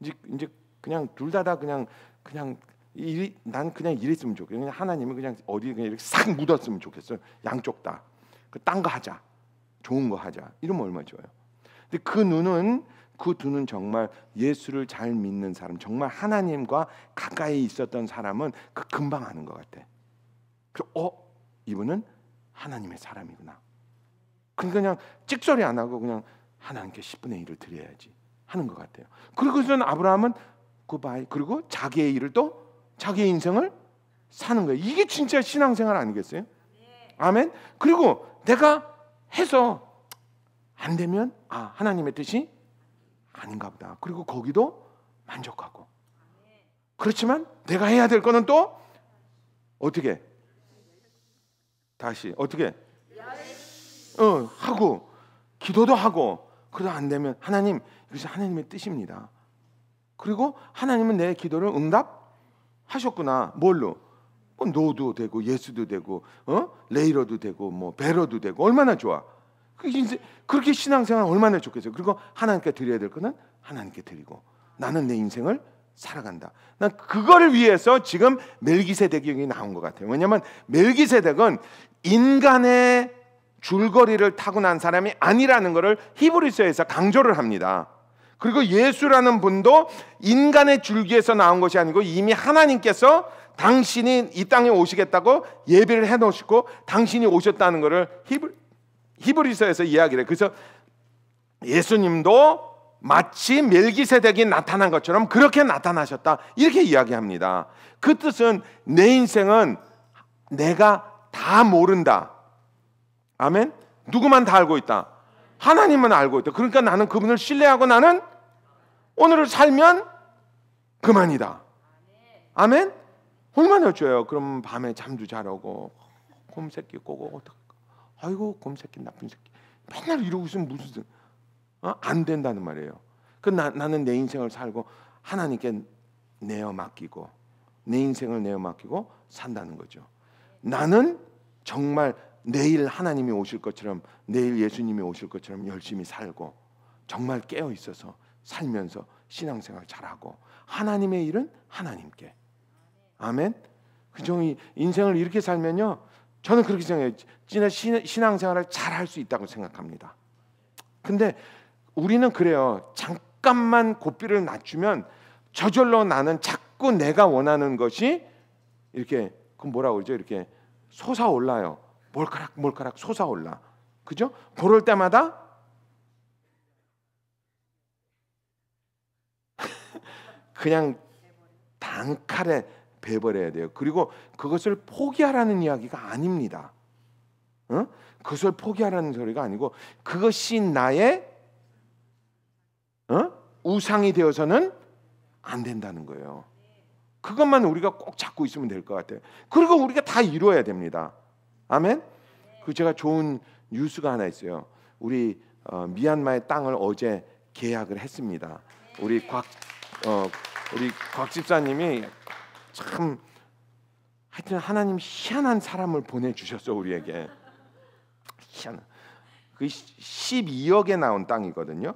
이제 이제 그냥 둘 다 다 그냥 그냥 일이 난 그냥 이랬으면 좋겠어. 그냥 하나님은 그냥 어디 그냥 이렇게 싹 묻었으면 좋겠어 양쪽 다. 그딴거 하자. 좋은 거 하자. 이러면 얼마 좋아요. 근데 그 눈은 그 눈은 정말 예수를 잘 믿는 사람, 정말 하나님과 가까이 있었던 사람은 그 금방 아는 것 같아. 그래서 어 이분은 하나님의 사람이구나. 그 그냥 찍소리 안 하고 그냥 하나님께 10분의 1을 드려야지 하는 것 같아요. 그리고선 아브라함은 굿바이. 그 그리고 자기의 일을 또 자기의 인생을 사는 거예요. 이게 진짜 신앙생활 아니겠어요? 아멘. 그리고 내가 해서 안 되면 아, 하나님의 뜻이 아닌가 보다. 그리고 거기도 만족하고. 그렇지만 내가 해야 될 거는 또 어떻게 다시 어떻게 어 하고 기도도 하고 그러다 안 되면 하나님 그래서 하나님의 뜻입니다. 그리고 하나님은 내 기도를 응답하셨구나. 뭘로? 뭐 노도 되고 예수도 되고 어? 레이러도 되고 뭐 베러도 되고 얼마나 좋아. 그 그렇게 신앙생활 얼마나 좋겠어요. 그리고 하나님께 드려야 될 거는 하나님께 드리고 나는 내 인생을 살아간다. 난 그거를 위해서 지금 멜기세덱이 나온 것 같아요. 왜냐하면 멜기세덱은 인간의 줄거리를 타고난 사람이 아니라는 것을 히브리서에서 강조를 합니다. 그리고 예수라는 분도 인간의 줄기에서 나온 것이 아니고 이미 하나님께서 당신이 이 땅에 오시겠다고 예비를 해 놓으시고 당신이 오셨다는 것을 히브, 히브리서에서 이야기를 해요. 그래서 예수님도 마치 멜기세덱이 나타난 것처럼 그렇게 나타나셨다. 이렇게 이야기합니다. 그 뜻은 내 인생은 내가 다 모른다. 아멘. 누구만 다 알고 있다. 하나님만 알고 있다. 그러니까 나는 그분을 신뢰하고 나는 오늘을 살면 그만이다. 아멘? 얼마나 줘요? 그럼 밤에 잠도 잘 오고 곰새끼 꼬고 아이고 곰새끼 나쁜 새끼. 맨날 이러고 있으면 무슨 어? 안 된다는 말이에요. 그 나, 나는 내 인생을 살고 하나님께 내어 맡기고 내 인생을 내어 맡기고 산다는 거죠. 나는 정말 내일 하나님이 오실 것처럼 내일 예수님이 오실 것처럼 열심히 살고 정말 깨어 있어서 살면서 신앙생활 잘하고 하나님의 일은 하나님께. 아멘. 그정이 인생을 이렇게 살면요. 저는 그렇게 생각해요. 진짜 신앙생활을 잘할 수 있다고 생각합니다. 근데 우리는 그래요. 잠깐만 고삐를 낮추면 저절로 나는 자꾸 내가 원하는 것이 이렇게 그 뭐라고 그러죠? 이렇게 솟아올라요. 몰카락 몰카락 솟아올라. 그죠? 그럴 때마다 그냥 단칼에 배버려야 돼요. 그리고 그것을 포기하라는 이야기가 아닙니다. 어? 그것을 포기하라는 소리가 아니고 그것이 나의 어? 우상이 되어서는 안 된다는 거예요. 그것만 우리가 꼭 잡고 있으면 될 것 같아요. 그리고 우리가 다 이루어야 됩니다. 아멘. 그 제가 좋은 뉴스가 하나 있어요. 우리 어, 미얀마의 땅을 어제 계약을 했습니다. 우리 곽 어, 우리 곽 집사님이 참 하여튼 하나님 희한한 사람을 보내주셨어 우리에게 희한그 12억에 나온 땅이거든요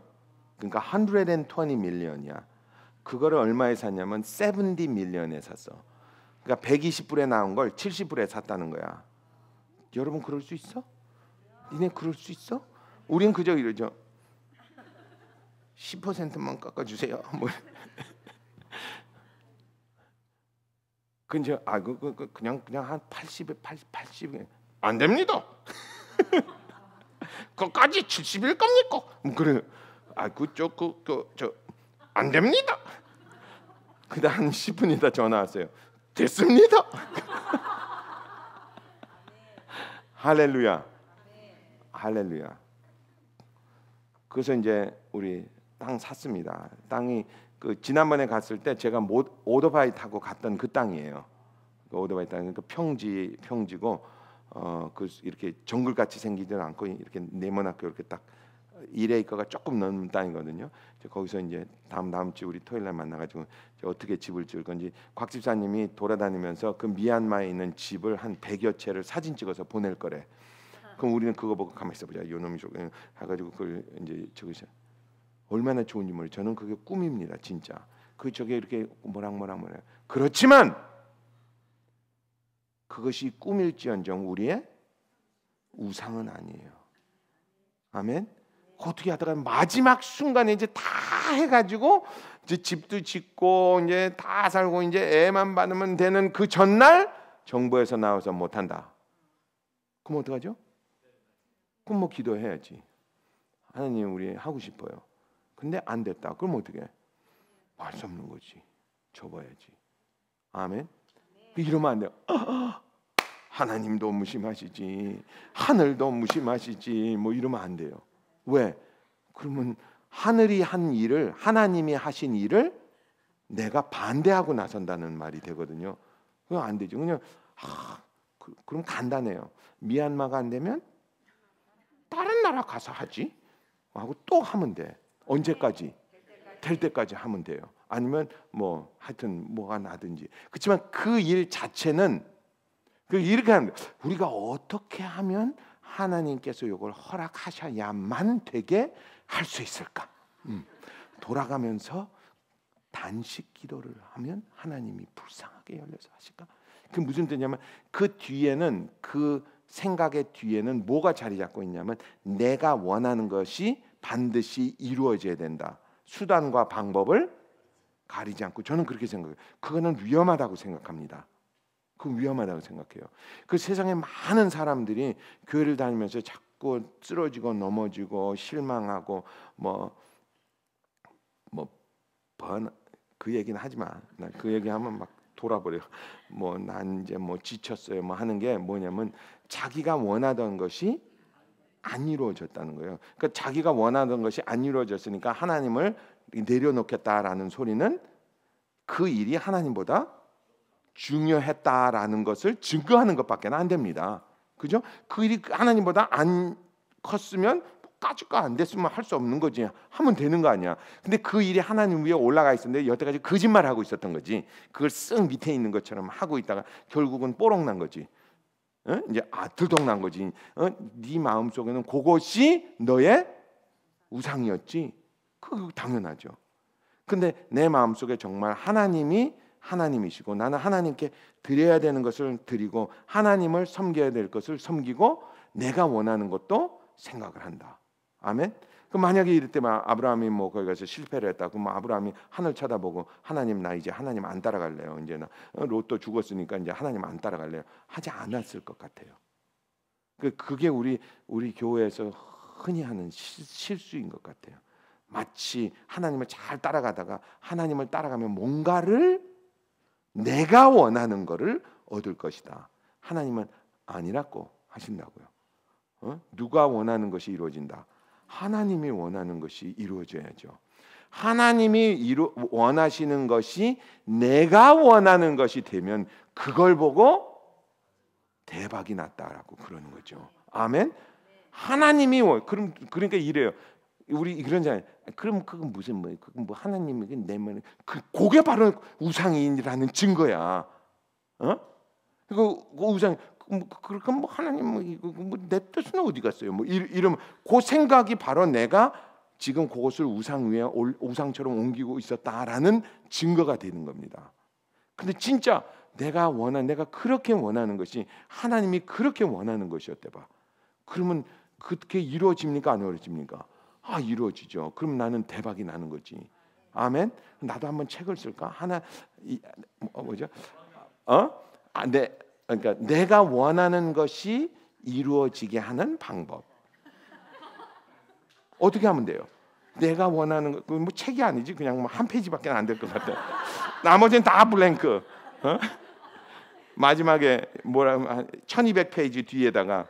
그러니까 120 밀리언이야 그거를 얼마에 샀냐면 70 밀리언에 샀어 그러니까 120불에 나온 걸 70불에 샀다는 거야 여러분 그럴 수 있어? 니네 그럴 수 있어? 우린 그저 이러죠 10%만 깎아주세요 뭐그 이제 아그 그, 그, 그냥 그냥 한 80에 80 80안 됩니다. 그까지 70일 겁니까? 음, 그래. 아 그쪽 그저안 그, 됩니다. 그다 한 10분 있다 전화 왔어요. 됐습니다. 할렐루야. 할렐루야. 그래서 이제 우리 땅 샀습니다. 땅이 그 지난번에 갔을 때 제가 모, 오토바이 타고 갔던 그 땅이에요. 그 오토바이 땅은 그 평지 평지고 어 그 이렇게 정글 같이 생기지는 않고 이렇게 네모나게 이렇게 딱 1에이커가 조금 넘는 땅이거든요. 거기서 이제 다음 다음 주 우리 토요일 날 만나가지고 어떻게 집을 지을 건지 곽 집사님이 돌아다니면서 그 미얀마에 있는 집을 한백여 채를 사진 찍어서 보낼 거래. 그럼 우리는 그거 보고 가만히 있어보자. 요놈이 조금 해가지고 그걸 이제 저기서 얼마나 좋은 인물. 저는 그게 꿈입니다, 진짜. 그 저게 이렇게 뭐랑뭐랑 뭐랑. 그렇지만 그것이 꿈일지언정 우리의 우상은 아니에요. 아멘. 어떻게 하다가 마지막 순간에 이제 다 해가지고 이제 집도 짓고 이제 다 살고 이제 애만 받으면 되는 그 전날 정부에서 나와서 못한다. 뭐 그럼 어떡하죠? 그럼 뭐 기도해야지. 하나님 우리 하고 싶어요. 근데 안 됐다. 그럼 어떻게? 말수 없는 거지. 접어야지. 아멘. 네. 이러면 안 돼요. 하나님도 무심하시지, 하늘도 무심하시지, 뭐 이러면 안 돼요. 왜? 그러면 하늘이 한 일을 하나님이 하신 일을 내가 반대하고 나선다는 말이 되거든요. 그거 안 되죠. 그냥 아, 그, 럼 간단해요. 미얀마가 안 되면 다른 나라 가서 하지 하고 또 하면 돼. 언제까지? 될 때까지 하면 돼요. 아니면 뭐 하여튼 뭐가 나든지. 그렇지만 그 일 자체는 그 이렇게 하는 거예요. 우리가 어떻게 하면 하나님께서 이걸 허락하셔야만 되게 할 수 있을까? 음. 돌아가면서 단식 기도를 하면 하나님이 불쌍하게 열려서 하실까? 그 무슨 뜻냐면 그 뒤에는 그 생각의 뒤에는 뭐가 자리 잡고 있냐면 내가 원하는 것이 반드시 이루어져야 된다. 수단과 방법을 가리지 않고 저는 그렇게 생각해요. 그거는 위험하다고 생각합니다. 그 위험하다고 생각해요. 그 세상에 많은 사람들이 교회를 다니면서 자꾸 쓰러지고 넘어지고 실망하고 뭐 뭐번그 얘기는 하지 마. 그 얘기하면 막 돌아버려. 뭐 난 이제 뭐 지쳤어요. 뭐 하는 게 뭐냐면 자기가 원하던 것이 안 이루어졌다는 거예요. 그러니까 자기가 원하던 것이 안 이루어졌으니까 하나님을 내려놓겠다라는 소리는 그 일이 하나님보다 중요했다라는 것을 증거하는 것밖에 안 됩니다. 그죠? 그 일이 하나님보다 안 컸으면 까짓거 안 됐으면 할 수 없는 거지 하면 되는 거 아니야. 근데 그 일이 하나님 위에 올라가 있었는데 여태까지 거짓말 하고 있었던 거지. 그걸 쓱 밑에 있는 것처럼 하고 있다가 결국은 뽀록 난 거지. 어? 이제 아들동난 거지. 어? 네 마음 속에는 그것이 너의 우상이었지. 그 당연하죠. 근데 내 마음 속에 정말 하나님이 하나님이시고 나는 하나님께 드려야 되는 것을 드리고 하나님을 섬겨야 될 것을 섬기고 내가 원하는 것도 생각을 한다. 아멘. 그럼 만약에 이럴 때막 아브라함이 뭐 거기 가서 실패를 했다. 그럼 아브라함이 하늘 쳐다보고 하나님 나 이제 하나님 안 따라갈래요. 이제 는 어, 로또 죽었으니까 이제 하나님 안 따라갈래요. 하지 않았을 것 같아요. 그 그게 우리 우리 교회에서 흔히 하는 실수인 것 같아요. 마치 하나님을 잘 따라가다가 하나님을 따라가면 뭔가를 내가 원하는 것을 얻을 것이다. 하나님은 아니라고 하신다고요. 어? 누가 원하는 것이 이루어진다. 하나님이 원하는 것이 이루어져야죠. 하나님이 이루, 원하시는 것이 내가 원하는 것이 되면 그걸 보고 대박이 났다라고 그러는 거죠. 아멘. 하나님이 원, 그럼 그러니까 이래요. 우리 이런 자 그럼 그건 무슨 뭐 그건 뭐 하나님이 내면 그 그게 바로 우상이라는 증거야. 어? 그 우상 뭐 그러니까 뭐 하나님 뭐 뭐내 뜻은 어디 갔어요? 뭐이러그 생각이 바로 내가 지금 그것을 우상 위에 우상처럼 옮기고 있었다라는 증거가 되는 겁니다. 근데 진짜 내가 원한 내가 그렇게 원하는 것이 하나님이 그렇게 원하는 것이었대 봐. 그러면 그렇게 이루어집니까 안 이루어집니까? 아 이루어지죠. 그럼 나는 대박이 나는 거지. 아멘. 나도 한번 책을 쓸까? 하나 이, 뭐, 어, 뭐죠? 어? 아, 내 네. 그러니까 내가 원하는 것이 이루어지게 하는 방법. 어떻게 하면 돼요? 내가 원하는 거, 뭐 책이 아니지 그냥 뭐 한 페이지밖에 안 될 것 같아. 나머지는 다 블랭크. 어? 마지막에 뭐라 1200페이지 뒤에다가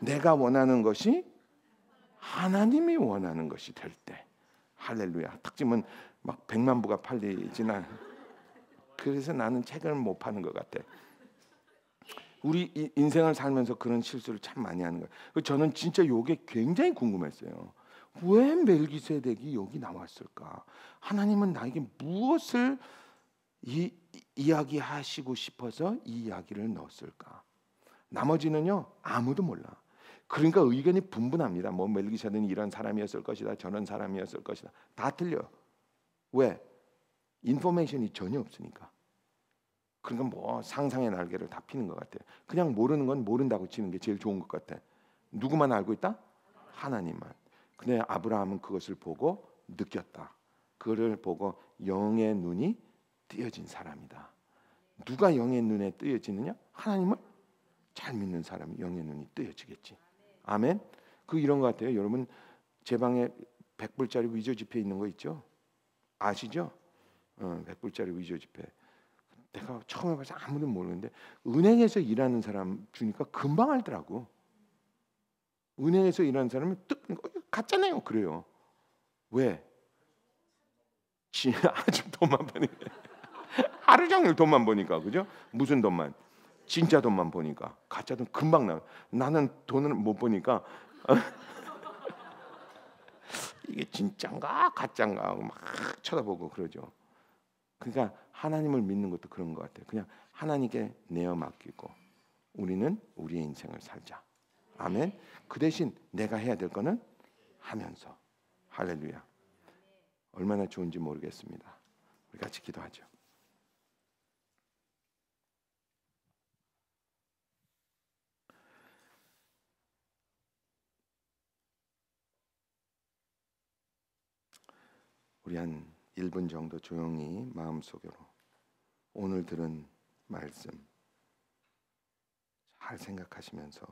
내가 원하는 것이 하나님이 원하는 것이 될 때. 할렐루야. 특집은 막 100만 부가 팔리진 않. 그래서 나는 책을 못 파는 것 같아. 우리 인생을 살면서 그런 실수를 참 많이 하는 거예요. 그 저는 진짜 요게 굉장히 궁금했어요. 왜 멜기세덱이 여기 나왔을까? 하나님은 나에게 무엇을 이, 이야기하시고 싶어서 이 이야기를 넣었을까? 나머지는요 아무도 몰라. 그러니까 의견이 분분합니다. 뭐 멜기세덱은 이런 사람이었을 것이다, 저런 사람이었을 것이다. 다 틀려. 왜? 인포메이션이 전혀 없으니까. 그러니까 뭐 상상의 날개를 다 피는 것 같아요. 그냥 모르는 건 모른다고 치는 게 제일 좋은 것 같아. 누구만 알고 있다? 하나님만. 근데 아브라함은 그것을 보고 느꼈다. 그를 거 보고 영의 눈이 뜨여진 사람이다. 누가 영의 눈에 뜨여지느냐? 하나님을 잘 믿는 사람이 영의 눈이 뜨여지겠지. 아멘. 그 이런 것 같아요. 여러분 제 방에 백불짜리 위조 지폐 있는 거 있죠? 아시죠? 어, 불짜리 위조 지폐. 내가 처음에 가서 아무도 모르는데 은행에서 일하는 사람 주니까 금방 알더라고. 은행에서 일하는 사람은뚝 어, 갔잖아요. 그래요. 왜? 아주 돈만 버니까 하루 종일 돈만 보니까 그죠? 무슨 돈만? 진짜 돈만 보니까 가짜 돈 금방 나. 나는 돈을 못 보니까 이게 진짠가 가짠가 막 쳐다보고 그러죠. 그러니까 하나님을 믿는 것도 그런 것 같아요. 그냥 하나님께 내어 맡기고 우리는 우리의 인생을 살자. 아멘. 그 대신 내가 해야 될 거는 하면서 할렐루야. 얼마나 좋은지 모르겠습니다. 우리 같이 기도하죠. 우리 한 1분 정도 조용히 마음속으로 오늘 들은 말씀 잘 생각하시면서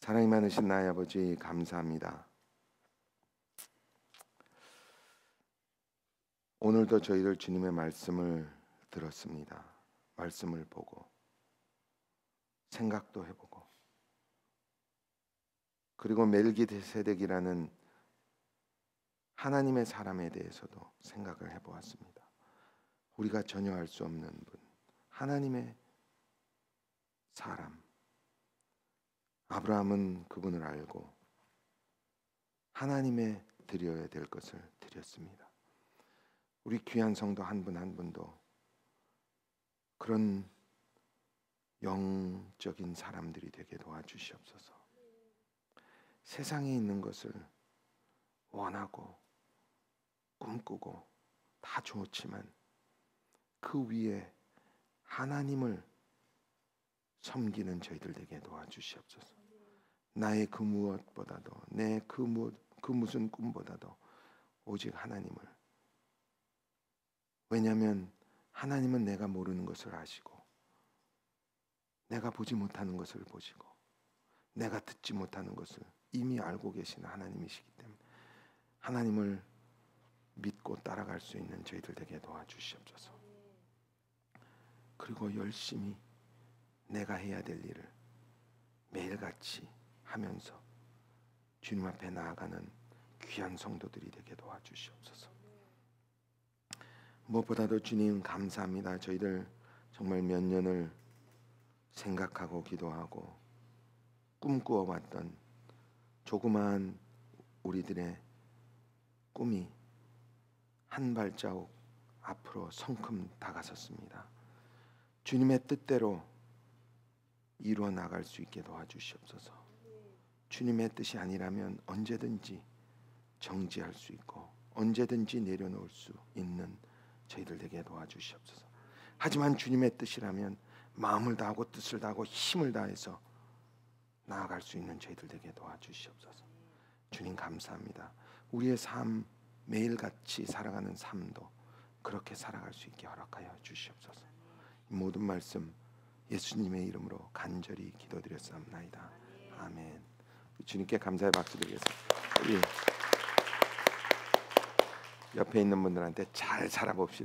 사랑이 많으신 나의 아버지 감사합니다. 오늘도 저희들 주님의 말씀을 들었습니다. 말씀을 보고 생각도 해보고 그리고 멜기세덱이라는 하나님의 사람에 대해서도 생각을 해보았습니다. 우리가 전혀 알 수 없는 분, 하나님의 사람. 아브라함은 그분을 알고 하나님의 드려야 될 것을 드렸습니다. 우리 귀한 성도 한 분한 한 분도 그런 영적인 사람들이 되게 도와주시옵소서. 세상에 있는 것을 원하고 꿈꾸고 다 좋지만 그 위에 하나님을 섬기는 저희들 되게 도와주시옵소서. 나의 그 무엇보다도 내 그 무엇 그 무슨 꿈보다도 오직 하나님을 왜냐하면 하나님은 내가 모르는 것을 아시고 내가 보지 못하는 것을 보시고 내가 듣지 못하는 것을 이미 알고 계신 하나님이시기 때문에 하나님을 믿고 따라갈 수 있는 저희들 되게 도와주시옵소서. 그리고 열심히 내가 해야 될 일을 매일같이 하면서 주님 앞에 나아가는 귀한 성도들이 되게 도와주시옵소서. 무엇보다도 주님 감사합니다. 저희들 정말 몇 년을 생각하고 기도하고 꿈꾸어 왔던 조그마한 우리들의 꿈이 한 발자국 앞으로 성큼 다가섰습니다. 주님의 뜻대로 이루어 나갈 수 있게 도와주시옵소서. 주님의 뜻이 아니라면 언제든지 정지할 수 있고 언제든지 내려놓을 수 있는 저희들 되게 도와주시옵소서. 하지만 주님의 뜻이라면 마음을 다하고 뜻을 다하고 힘을 다해서 나아갈 수 있는 저희들 되게 도와주시옵소서. 주님 감사합니다. 우리의 삶 매일같이 살아가는 삶도 그렇게 살아갈 수 있게 허락하여 주시옵소서. 모든 말씀 예수님의 이름으로 간절히 기도드렸사옵나이다. 아멘. 주님께 감사의 박수 드리겠습니다. 예. 옆에 있는 분들한테 잘 살아봅시다.